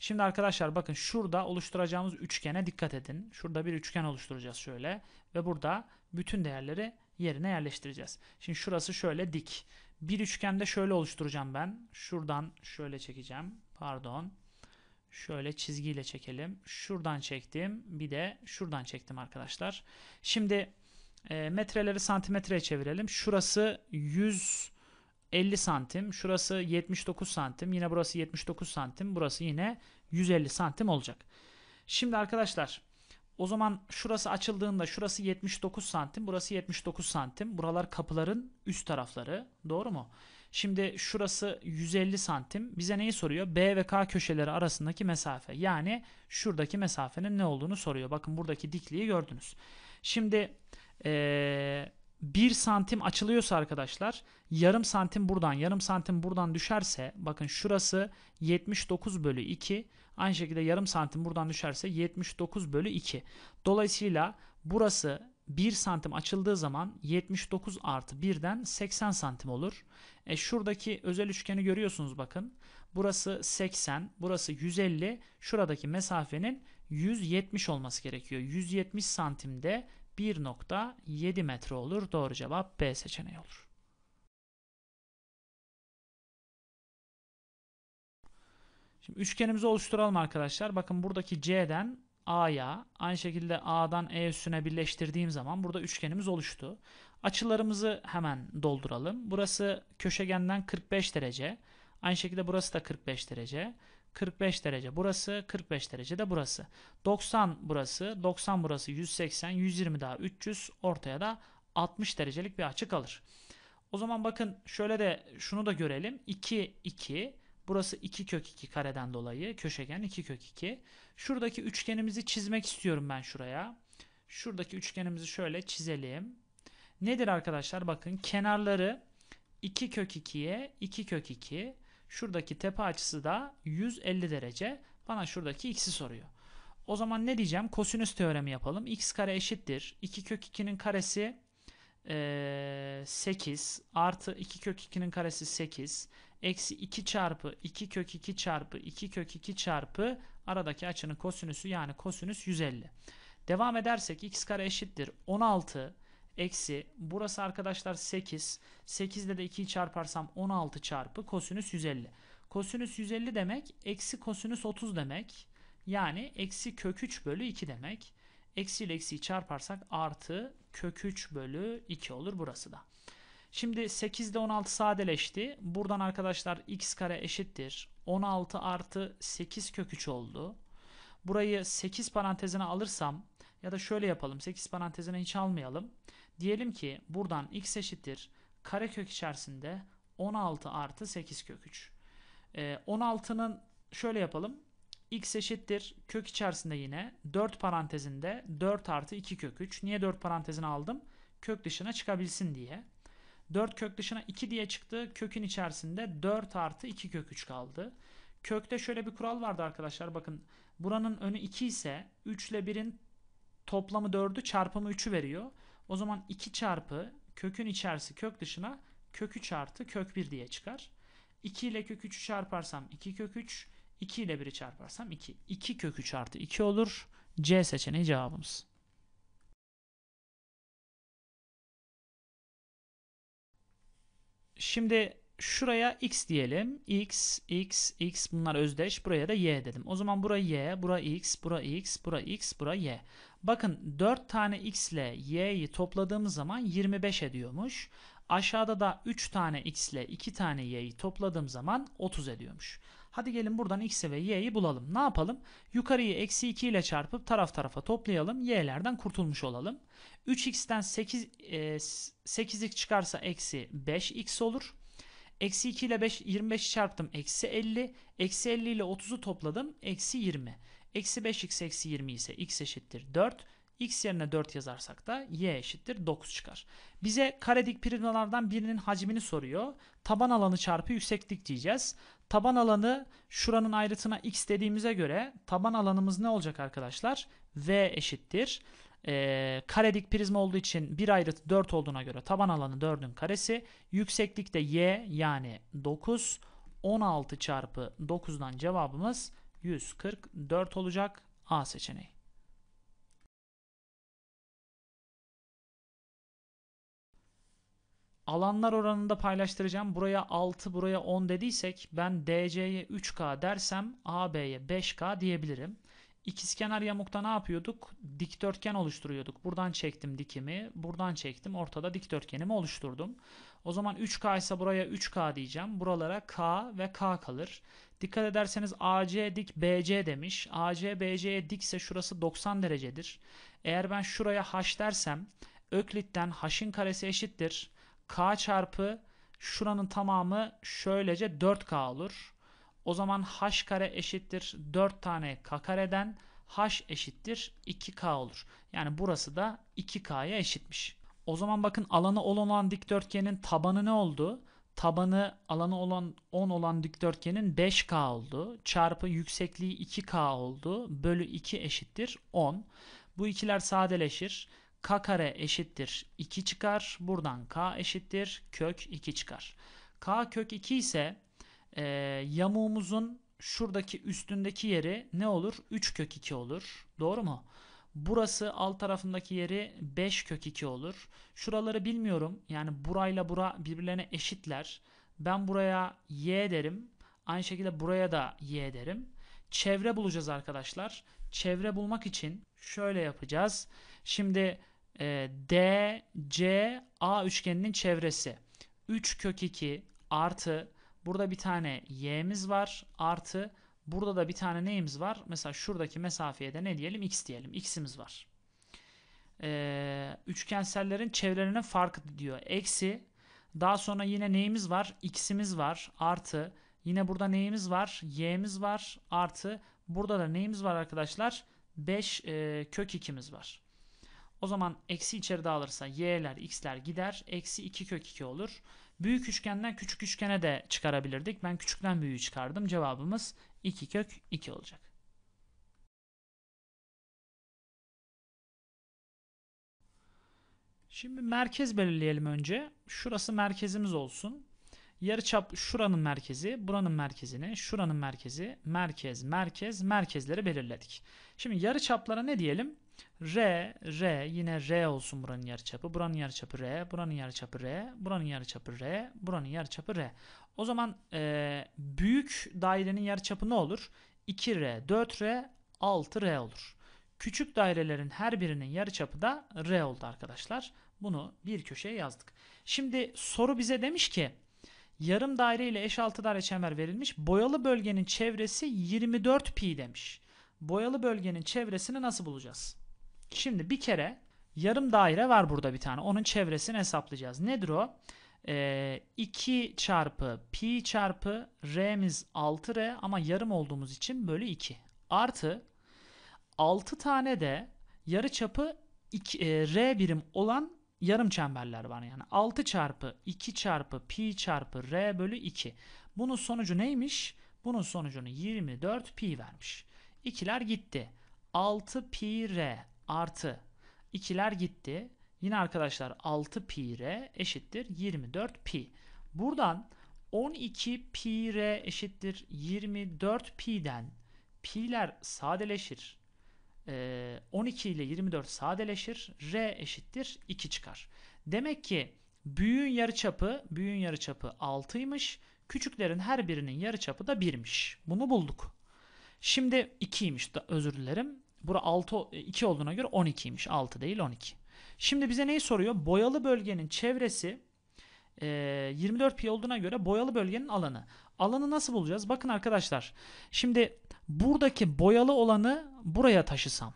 Speaker 1: Şimdi arkadaşlar bakın şurada oluşturacağımız üçgene dikkat edin. Şurada bir üçgen oluşturacağız şöyle ve burada bütün değerleri yerine yerleştireceğiz. Şimdi şurası şöyle dik. Bir üçgende şöyle oluşturacağım ben. Şuradan şöyle çekeceğim. Pardon. Şöyle çizgiyle çekelim. Şuradan çektim. Bir de şuradan çektim arkadaşlar. Şimdi e, metreleri santimetreye çevirelim. Şurası 100 50 santim, şurası 79 santim, yine burası 79 santim, burası yine 150 santim olacak. Şimdi arkadaşlar o zaman şurası açıldığında şurası 79 santim, burası 79 santim. Buralar kapıların üst tarafları. Doğru mu? Şimdi şurası 150 santim. Bize neyi soruyor? B ve K köşeleri arasındaki mesafe. Yani şuradaki mesafenin ne olduğunu soruyor. Bakın buradaki dikliği gördünüz. Şimdi ee, 1 santim açılıyorsa arkadaşlar yarım santim buradan yarım santim buradan düşerse bakın şurası 79 bölü 2 aynı şekilde yarım santim buradan düşerse 79 bölü 2 dolayısıyla burası 1 santim açıldığı zaman 79 artı 1'den 80 santim olur. E şuradaki özel üçgeni görüyorsunuz bakın. Burası 80, burası 150, şuradaki mesafenin 170 olması gerekiyor. 170 santimde 1.7 metre olur. Doğru cevap B seçeneği olur. Şimdi üçgenimizi oluşturalım arkadaşlar. Bakın buradaki C'den A'ya aynı şekilde A'dan E üstüne birleştirdiğim zaman burada üçgenimiz oluştu. Açılarımızı hemen dolduralım. Burası köşegenden 45 derece. Aynı şekilde burası da 45 derece. 45 derece burası, 45 derece de burası. 90 burası, 90 burası, 180, 120 daha 300 ortaya da 60 derecelik bir açı kalır. O zaman bakın şöyle de şunu da görelim. 2, 2. Burası 2 kök 2 kareden dolayı. Köşegen 2 kök 2. Şuradaki üçgenimizi çizmek istiyorum ben şuraya. Şuradaki üçgenimizi şöyle çizelim. Nedir arkadaşlar? Bakın kenarları 2 kök 2'ye 2 kök 2. Şuradaki tepe açısı da 150 derece. Bana şuradaki x'i soruyor. O zaman ne diyeceğim? Kosinüs teoremi yapalım. x kare eşittir. 2 kök 2'nin karesi e, 8 artı 2 kök 2'nin karesi 8 eksi 2 çarpı 2 kök 2 çarpı 2 kök 2 çarpı aradaki açının kosinüsü yani kosinüs 150. Devam edersek x kare eşittir 16 eksi burası arkadaşlar 8. 8 de 2'yi çarparsam 16 çarpı kosinüs 150. Kosinüs 150 demek eksi kosinüs 30 demek. Yani eksi kök 3 bölü 2 demek. Eksi ile eksiyi çarparsak artı kök 3 bölü 2 olur burası da. Şimdi 8 ile 16 sadeleşti. Buradan arkadaşlar x kare eşittir. 16 artı 8 kök 3 oldu. Burayı 8 parantezine alırsam ya da şöyle yapalım. 8 parantezine hiç almayalım. Diyelim ki buradan x eşittir karekök içerisinde 16 artı 8 kök 3. Ee, 16'nın şöyle yapalım. x eşittir kök içerisinde yine 4 parantezinde 4 artı 2 kök 3. Niye 4 parantezini aldım? Kök dışına çıkabilsin diye. 4 kök dışına 2 diye çıktı. Kökün içerisinde 4 artı 2 kök 3 kaldı. Kökte şöyle bir kural vardı arkadaşlar. Bakın buranın önü 2 ise 3 ile 1'in toplamı 4'ü çarpımı 3'ü veriyor. O zaman 2 çarpı kökün içerisi kök dışına kök 3 artı kök 1 diye çıkar. 2 ile kök 3'ü çarparsam 2 kök 3. 2 ile 1'i çarparsam 2. 2 kök 3 artı 2 olur. C seçeneği cevabımız. Şimdi şuraya x diyelim. x, x, x bunlar özdeş. Buraya da y dedim. O zaman buraya y, buraya x, buraya x, buraya x, buraya y. Bakın 4 tane x ile y'yi topladığımız zaman 25 ediyormuş. Aşağıda da 3 tane x ile 2 tane y'yi topladığım zaman 30 ediyormuş. Hadi gelin buradan x'i ve y'yi bulalım. Ne yapalım? Yukarıyı eksi 2 ile çarpıp taraf tarafa toplayalım. y'lerden kurtulmuş olalım. 3x'ten 8, e, 8x çıkarsa eksi 5x olur. Eksi 2 ile 5, 25'i çarptım eksi 50. Eksi 50 ile 30'u topladım eksi 20. Eksi 5x eksi 20 ise x eşittir 4. X yerine 4 yazarsak da y eşittir 9 çıkar. Bize karedik prizmalardan birinin hacmini soruyor. Taban alanı çarpı yükseklik diyeceğiz. Taban alanı şuranın ayrıtına x dediğimize göre taban alanımız ne olacak arkadaşlar? V eşittir. Ee, karedik prizma olduğu için bir ayrıtı 4 olduğuna göre taban alanı 4'ün karesi. Yükseklik de y yani 9. 16 çarpı 9'dan cevabımız 144 olacak A seçeneği. Alanlar oranında paylaştıracağım. Buraya 6, buraya 10 dediysek ben DC'ye 3K dersem AB'ye 5K diyebilirim. İkizkenar yamukta ne yapıyorduk? Dikdörtgen oluşturuyorduk. Buradan çektim dikimi, buradan çektim. Ortada dikdörtgenimi oluşturdum. O zaman 3K ise buraya 3K diyeceğim. Buralara K ve K kalır. Dikkat ederseniz AC dik BC demiş. AC BC'ye dikse şurası 90 derecedir. Eğer ben şuraya h dersem Öklit'ten h'in karesi eşittir. K çarpı şuranın tamamı şöylece 4K olur. O zaman h kare eşittir 4 tane k kareden h eşittir 2k olur. Yani burası da 2k'ya eşitmiş. O zaman bakın alanı olan dikdörtgenin tabanı ne oldu? tabanı alanı olan 10 olan dikdörtgenin 5K oldu. Çarpı yüksekliği 2K oldu. Bölü 2 eşittir 10. Bu ikiler sadeleşir. K kare eşittir 2 çıkar. Buradan K eşittir kök 2 çıkar. K kök 2 ise e, yamuğumuzun şuradaki üstündeki yeri ne olur? 3 kök 2 olur. Doğru mu? Burası alt tarafındaki yeri 5 kök 2 olur. Şuraları bilmiyorum. Yani burayla bura birbirlerine eşitler. Ben buraya y derim. Aynı şekilde buraya da y derim. Çevre bulacağız arkadaşlar. Çevre bulmak için şöyle yapacağız. Şimdi e, D, C, A üçgeninin çevresi. 3 kök 2 artı burada bir tane y'miz var artı Burada da bir tane neyimiz var? Mesela şuradaki mesafeye de ne diyelim? X diyelim. X'imiz var. Ee, üçgensellerin çevrelerine farkı diyor. Eksi. Daha sonra yine neyimiz var? X'imiz var. Artı. Yine burada neyimiz var? Y'miz var. Artı. Burada da neyimiz var arkadaşlar? 5 e, kök 2'miz var. O zaman eksi içeri alırsa y'ler x'ler gider. Eksi 2 kök 2 olur. Büyük üçgenden küçük üçgene de çıkarabilirdik. Ben küçükten büyüğü çıkardım. Cevabımız 2 kök 2 olacak. Şimdi merkez belirleyelim önce. Şurası merkezimiz olsun. Yarıçap şuranın merkezi, buranın merkezini, şuranın merkezi, merkez, merkez, merkezleri belirledik. Şimdi yarıçaplara ne diyelim? R, R yine R olsun buranın yarıçapı. Buranın yarıçapı R, buranın yarıçapı R, buranın yarıçapı R, buranın yarıçapı R. O zaman e, büyük dairenin yarıçapı ne olur? 2R, 4R, 6R olur. Küçük dairelerin her birinin yarıçapı da R oldu arkadaşlar. Bunu bir köşeye yazdık. Şimdi soru bize demiş ki yarım daire ile eş altı daire çember verilmiş. Boyalı bölgenin çevresi 24 pi demiş. Boyalı bölgenin çevresini nasıl bulacağız? Şimdi bir kere yarım daire var burada bir tane. Onun çevresini hesaplayacağız. Nedir o? e, ee, 2 çarpı pi çarpı r'miz 6r ama yarım olduğumuz için bölü 2. Artı 6 tane de yarı çapı 2, e, r birim olan yarım çemberler var. Yani 6 çarpı 2 çarpı pi çarpı r bölü 2. Bunun sonucu neymiş? Bunun sonucunu 24 pi vermiş. ikiler gitti. 6 pi r artı ikiler gitti. Yine arkadaşlar 6 pi r eşittir 24 pi. Buradan 12 pi r eşittir 24 pi'den pi'ler sadeleşir. 12 ee, ile 24 sadeleşir. R eşittir 2 çıkar. Demek ki büyüğün yarıçapı, büyüğün yarıçapı 6'ymış. Küçüklerin her birinin yarıçapı da 1'miş. Bunu bulduk. Şimdi 2'ymiş. Özür dilerim. Bura 6 2 olduğuna göre 12'ymiş. 6 değil 12. Şimdi bize neyi soruyor? Boyalı bölgenin çevresi 24 e, pi olduğuna göre boyalı bölgenin alanı. Alanı nasıl bulacağız? Bakın arkadaşlar. Şimdi buradaki boyalı olanı buraya taşısam.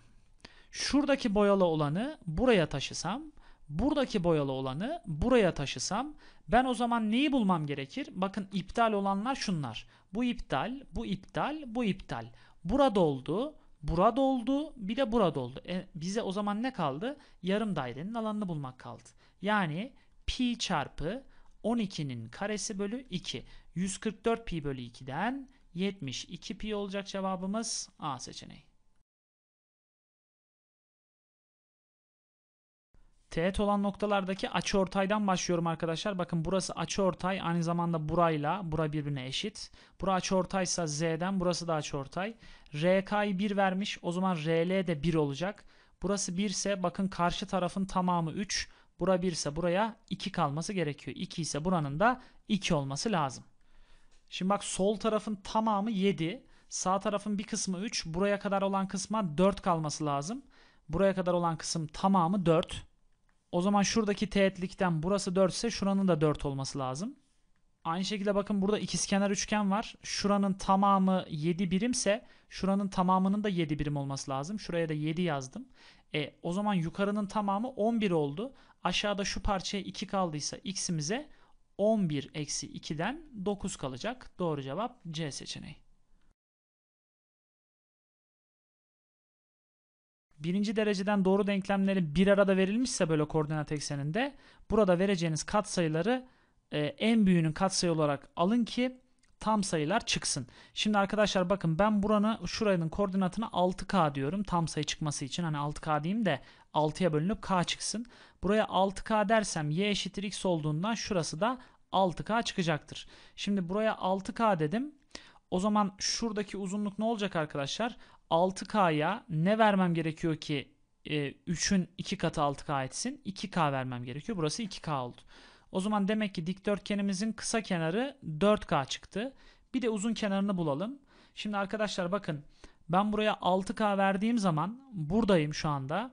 Speaker 1: Şuradaki boyalı olanı buraya taşısam. Buradaki boyalı olanı buraya taşısam. Ben o zaman neyi bulmam gerekir? Bakın iptal olanlar şunlar. Bu iptal, bu iptal, bu iptal. Burada oldu burada oldu bir de burada oldu. E, bize o zaman ne kaldı? Yarım dairenin alanını bulmak kaldı. Yani pi çarpı 12'nin karesi bölü 2. 144 pi bölü 2'den 72 pi olacak cevabımız A seçeneği. Teğet olan noktalardaki açı ortaydan başlıyorum arkadaşlar. Bakın burası açı ortay aynı zamanda burayla bura birbirine eşit. Bura açı ortaysa Z'den burası da açı ortay. RK'yı 1 vermiş o zaman RL de 1 olacak. Burası 1 ise bakın karşı tarafın tamamı 3. Bura 1 ise buraya 2 kalması gerekiyor. 2 ise buranın da 2 olması lazım. Şimdi bak sol tarafın tamamı 7. Sağ tarafın bir kısmı 3. Buraya kadar olan kısma 4 kalması lazım. Buraya kadar olan kısım tamamı 4. O zaman şuradaki teğetlikten burası 4 ise şuranın da 4 olması lazım. Aynı şekilde bakın burada ikizkenar üçgen var. Şuranın tamamı 7 birimse şuranın tamamının da 7 birim olması lazım. Şuraya da 7 yazdım. E, o zaman yukarının tamamı 11 oldu. Aşağıda şu parçaya 2 kaldıysa x'imize 11 eksi 2'den 9 kalacak. Doğru cevap C seçeneği. birinci dereceden doğru denklemleri bir arada verilmişse böyle koordinat ekseninde burada vereceğiniz katsayıları e, en büyüğünün katsayı olarak alın ki tam sayılar çıksın. Şimdi arkadaşlar bakın ben buranı şuranın koordinatına 6K diyorum tam sayı çıkması için. Hani 6K diyeyim de 6'ya bölünüp K çıksın. Buraya 6K dersem Y eşittir X olduğundan şurası da 6K çıkacaktır. Şimdi buraya 6K dedim. O zaman şuradaki uzunluk ne olacak arkadaşlar? 6K'ya ne vermem gerekiyor ki e, 3'ün 2 katı 6K etsin? 2K vermem gerekiyor. Burası 2K oldu. O zaman demek ki dikdörtgenimizin kısa kenarı 4K çıktı. Bir de uzun kenarını bulalım. Şimdi arkadaşlar bakın ben buraya 6K verdiğim zaman buradayım şu anda.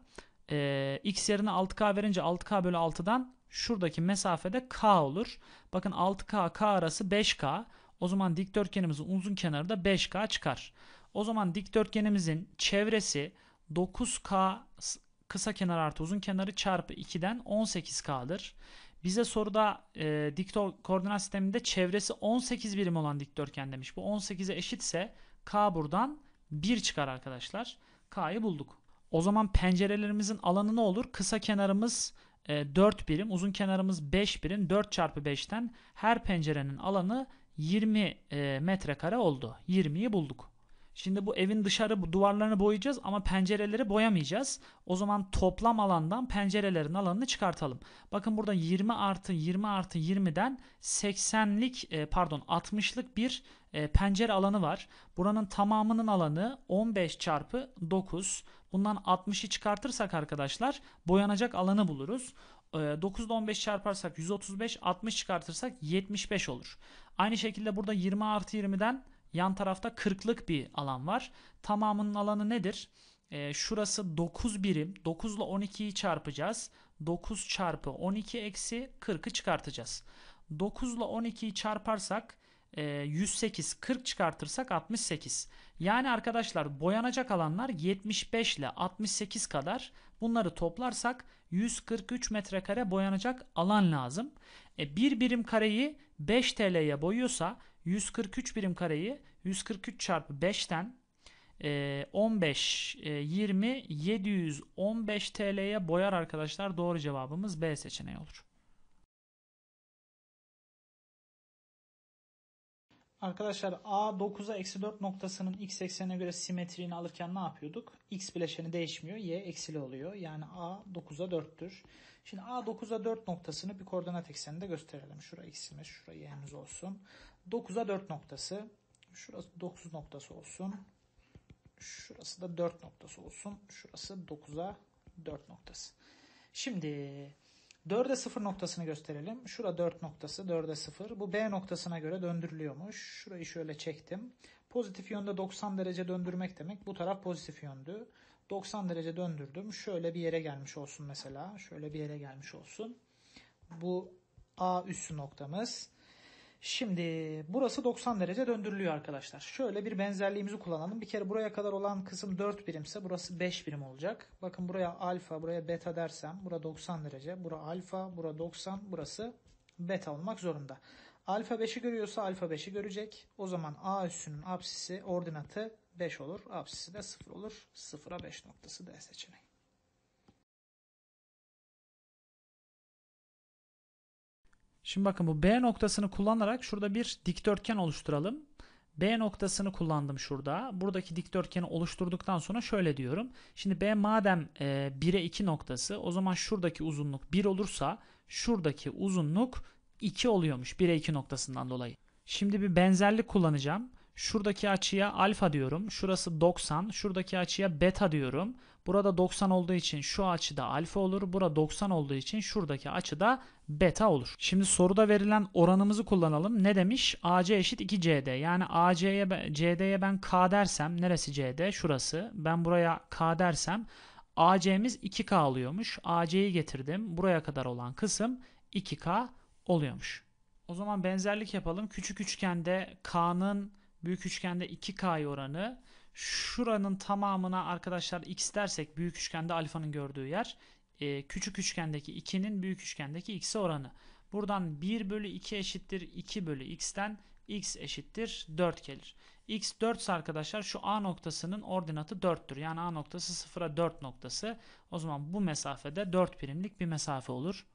Speaker 1: Ee, X yerine 6K verince 6K bölü 6'dan şuradaki mesafede K olur. Bakın 6K K arası 5K. O zaman dikdörtgenimizin uzun kenarı da 5K çıkar. O zaman dikdörtgenimizin çevresi 9K kısa kenar artı uzun kenarı çarpı 2'den 18K'dır. Bize soruda e, dikto koordinat sisteminde çevresi 18 birim olan dikdörtgen demiş. Bu 18'e eşitse K buradan 1 çıkar arkadaşlar. K'yı bulduk. O zaman pencerelerimizin alanı ne olur? Kısa kenarımız e, 4 birim, uzun kenarımız 5 birim. 4 çarpı 5'ten her pencerenin alanı 20 e, metrekare oldu. 20'yi bulduk. Şimdi bu evin dışarı bu duvarlarını boyayacağız ama pencereleri boyamayacağız. O zaman toplam alandan pencerelerin alanını çıkartalım. Bakın burada 20 artı 20 artı 20'den 80'lik e, pardon 60'lık bir e, pencere alanı var. Buranın tamamının alanı 15 çarpı 9. Bundan 60'ı çıkartırsak arkadaşlar boyanacak alanı buluruz. 9 ile 15 çarparsak 135, 60 çıkartırsak 75 olur. Aynı şekilde burada 20 artı 20'den Yan tarafta 40'lık bir alan var. Tamamının alanı nedir? E, şurası 9 birim. 9 ile 12'yi çarpacağız. 9 çarpı 12 eksi 40'ı çıkartacağız. 9 ile 12'yi çarparsak e, 108, 40 çıkartırsak 68. Yani arkadaşlar boyanacak alanlar 75 ile 68 kadar. Bunları toplarsak 143 metrekare boyanacak alan lazım. E, bir birim kareyi 5 TL'ye boyuyorsa 143 birim kareyi 143 çarpı 5'ten 15 20 715 TL'ye boyar arkadaşlar. Doğru cevabımız B seçeneği olur. Arkadaşlar A9'a eksi 4 noktasının x eksenine göre simetriğini alırken ne yapıyorduk? X bileşeni değişmiyor. Y eksili oluyor. Yani A9'a 4'tür. Şimdi A9'a 4 noktasını bir koordinat ekseninde gösterelim. Şuraya x'imiz, şuraya y'miz olsun. 9'a 4 noktası. Şurası 9 noktası olsun. Şurası da 4 noktası olsun. Şurası 9'a 4 noktası. Şimdi 4'e 0 noktasını gösterelim. Şura 4 noktası, 4'e 0. Bu B noktasına göre döndürülüyormuş. Şurayı şöyle çektim. Pozitif yönde 90 derece döndürmek demek. Bu taraf pozitif yöndü. 90 derece döndürdüm. Şöyle bir yere gelmiş olsun mesela. Şöyle bir yere gelmiş olsun. Bu A üssü noktamız. Şimdi burası 90 derece döndürülüyor arkadaşlar. Şöyle bir benzerliğimizi kullanalım. Bir kere buraya kadar olan kısım 4 birimse burası 5 birim olacak. Bakın buraya alfa, buraya beta dersem bura 90 derece. Bura alfa, bura 90, burası beta olmak zorunda. Alfa 5'i görüyorsa alfa 5'i görecek. O zaman A üssünün apsisi ordinatı 5 olur. Apsisi de 0 olur. 0'a 5 noktası D seçeneği. Şimdi bakın bu B noktasını kullanarak şurada bir dikdörtgen oluşturalım. B noktasını kullandım şurada. Buradaki dikdörtgeni oluşturduktan sonra şöyle diyorum. Şimdi B madem e, 1'e 2 noktası o zaman şuradaki uzunluk 1 olursa şuradaki uzunluk 2 oluyormuş 1'e 2 noktasından dolayı. Şimdi bir benzerlik kullanacağım. Şuradaki açıya alfa diyorum. Şurası 90. Şuradaki açıya beta diyorum. Burada 90 olduğu için şu açıda alfa olur. Burada 90 olduğu için şuradaki açıda beta olur. Şimdi soruda verilen oranımızı kullanalım. Ne demiş? AC eşit 2CD. Yani AC'ye CD'ye ben K dersem neresi CD? Şurası. Ben buraya K dersem AC'miz 2K alıyormuş. AC'yi getirdim. Buraya kadar olan kısım 2K oluyormuş. O zaman benzerlik yapalım. Küçük üçgende K'nın Büyük üçgende 2K oranı. Şuranın tamamına arkadaşlar x dersek büyük üçgende alfanın gördüğü yer. E, küçük üçgendeki 2'nin büyük üçgendeki x'e oranı. Buradan 1 bölü 2 eşittir 2 bölü x'ten x eşittir 4 gelir. x 4 ise arkadaşlar şu a noktasının ordinatı 4'tür. Yani a noktası 0'a 4 noktası. O zaman bu mesafede 4 birimlik bir mesafe olur.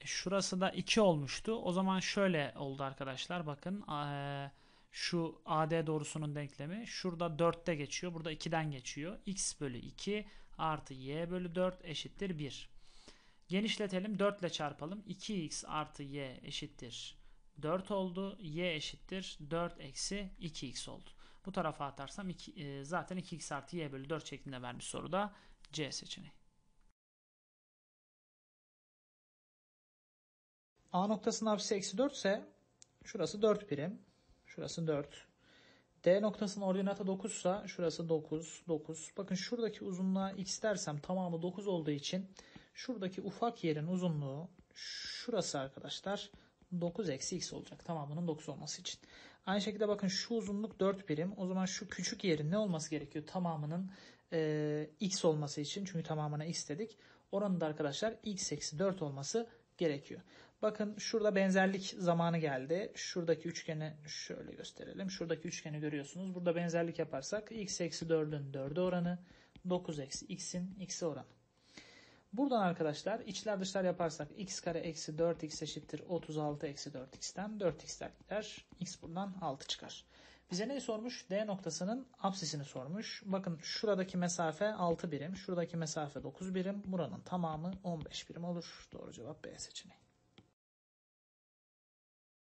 Speaker 1: E, şurası da 2 olmuştu. O zaman şöyle oldu arkadaşlar. Bakın ee, şu AD doğrusunun denklemi şurada 4'te geçiyor. Burada 2'den geçiyor. X bölü 2 artı Y bölü 4 eşittir 1. Genişletelim 4 ile çarpalım. 2X artı Y eşittir 4 oldu. Y eşittir 4 eksi 2X oldu. Bu tarafa atarsam 2, e, zaten 2X artı Y bölü 4 şeklinde vermiş soruda C seçeneği. A noktasının hapsi eksi 4 ise şurası 4 birim. Şurası 4. D noktasının ordinata 9 ise şurası 9, 9. Bakın şuradaki uzunluğa x dersem tamamı 9 olduğu için şuradaki ufak yerin uzunluğu şurası arkadaşlar 9 eksi x olacak. Tamamının 9 olması için. Aynı şekilde bakın şu uzunluk 4 birim. O zaman şu küçük yerin ne olması gerekiyor? Tamamının e, x olması için. Çünkü tamamına x dedik. Oranın da arkadaşlar x eksi 4 olması gerekiyor. Bakın şurada benzerlik zamanı geldi. Şuradaki üçgeni şöyle gösterelim. Şuradaki üçgeni görüyorsunuz. Burada benzerlik yaparsak x eksi 4'ün 4'e oranı 9 eksi x'in x'e oranı. Buradan arkadaşlar içler dışlar yaparsak x kare eksi 4x eşittir 36 eksi 4x'ten 4x'ler gider. x buradan 6 çıkar. Bize neyi sormuş? D noktasının absisini sormuş. Bakın şuradaki mesafe 6 birim, şuradaki mesafe 9 birim, buranın tamamı 15 birim olur. Doğru cevap B seçeneği.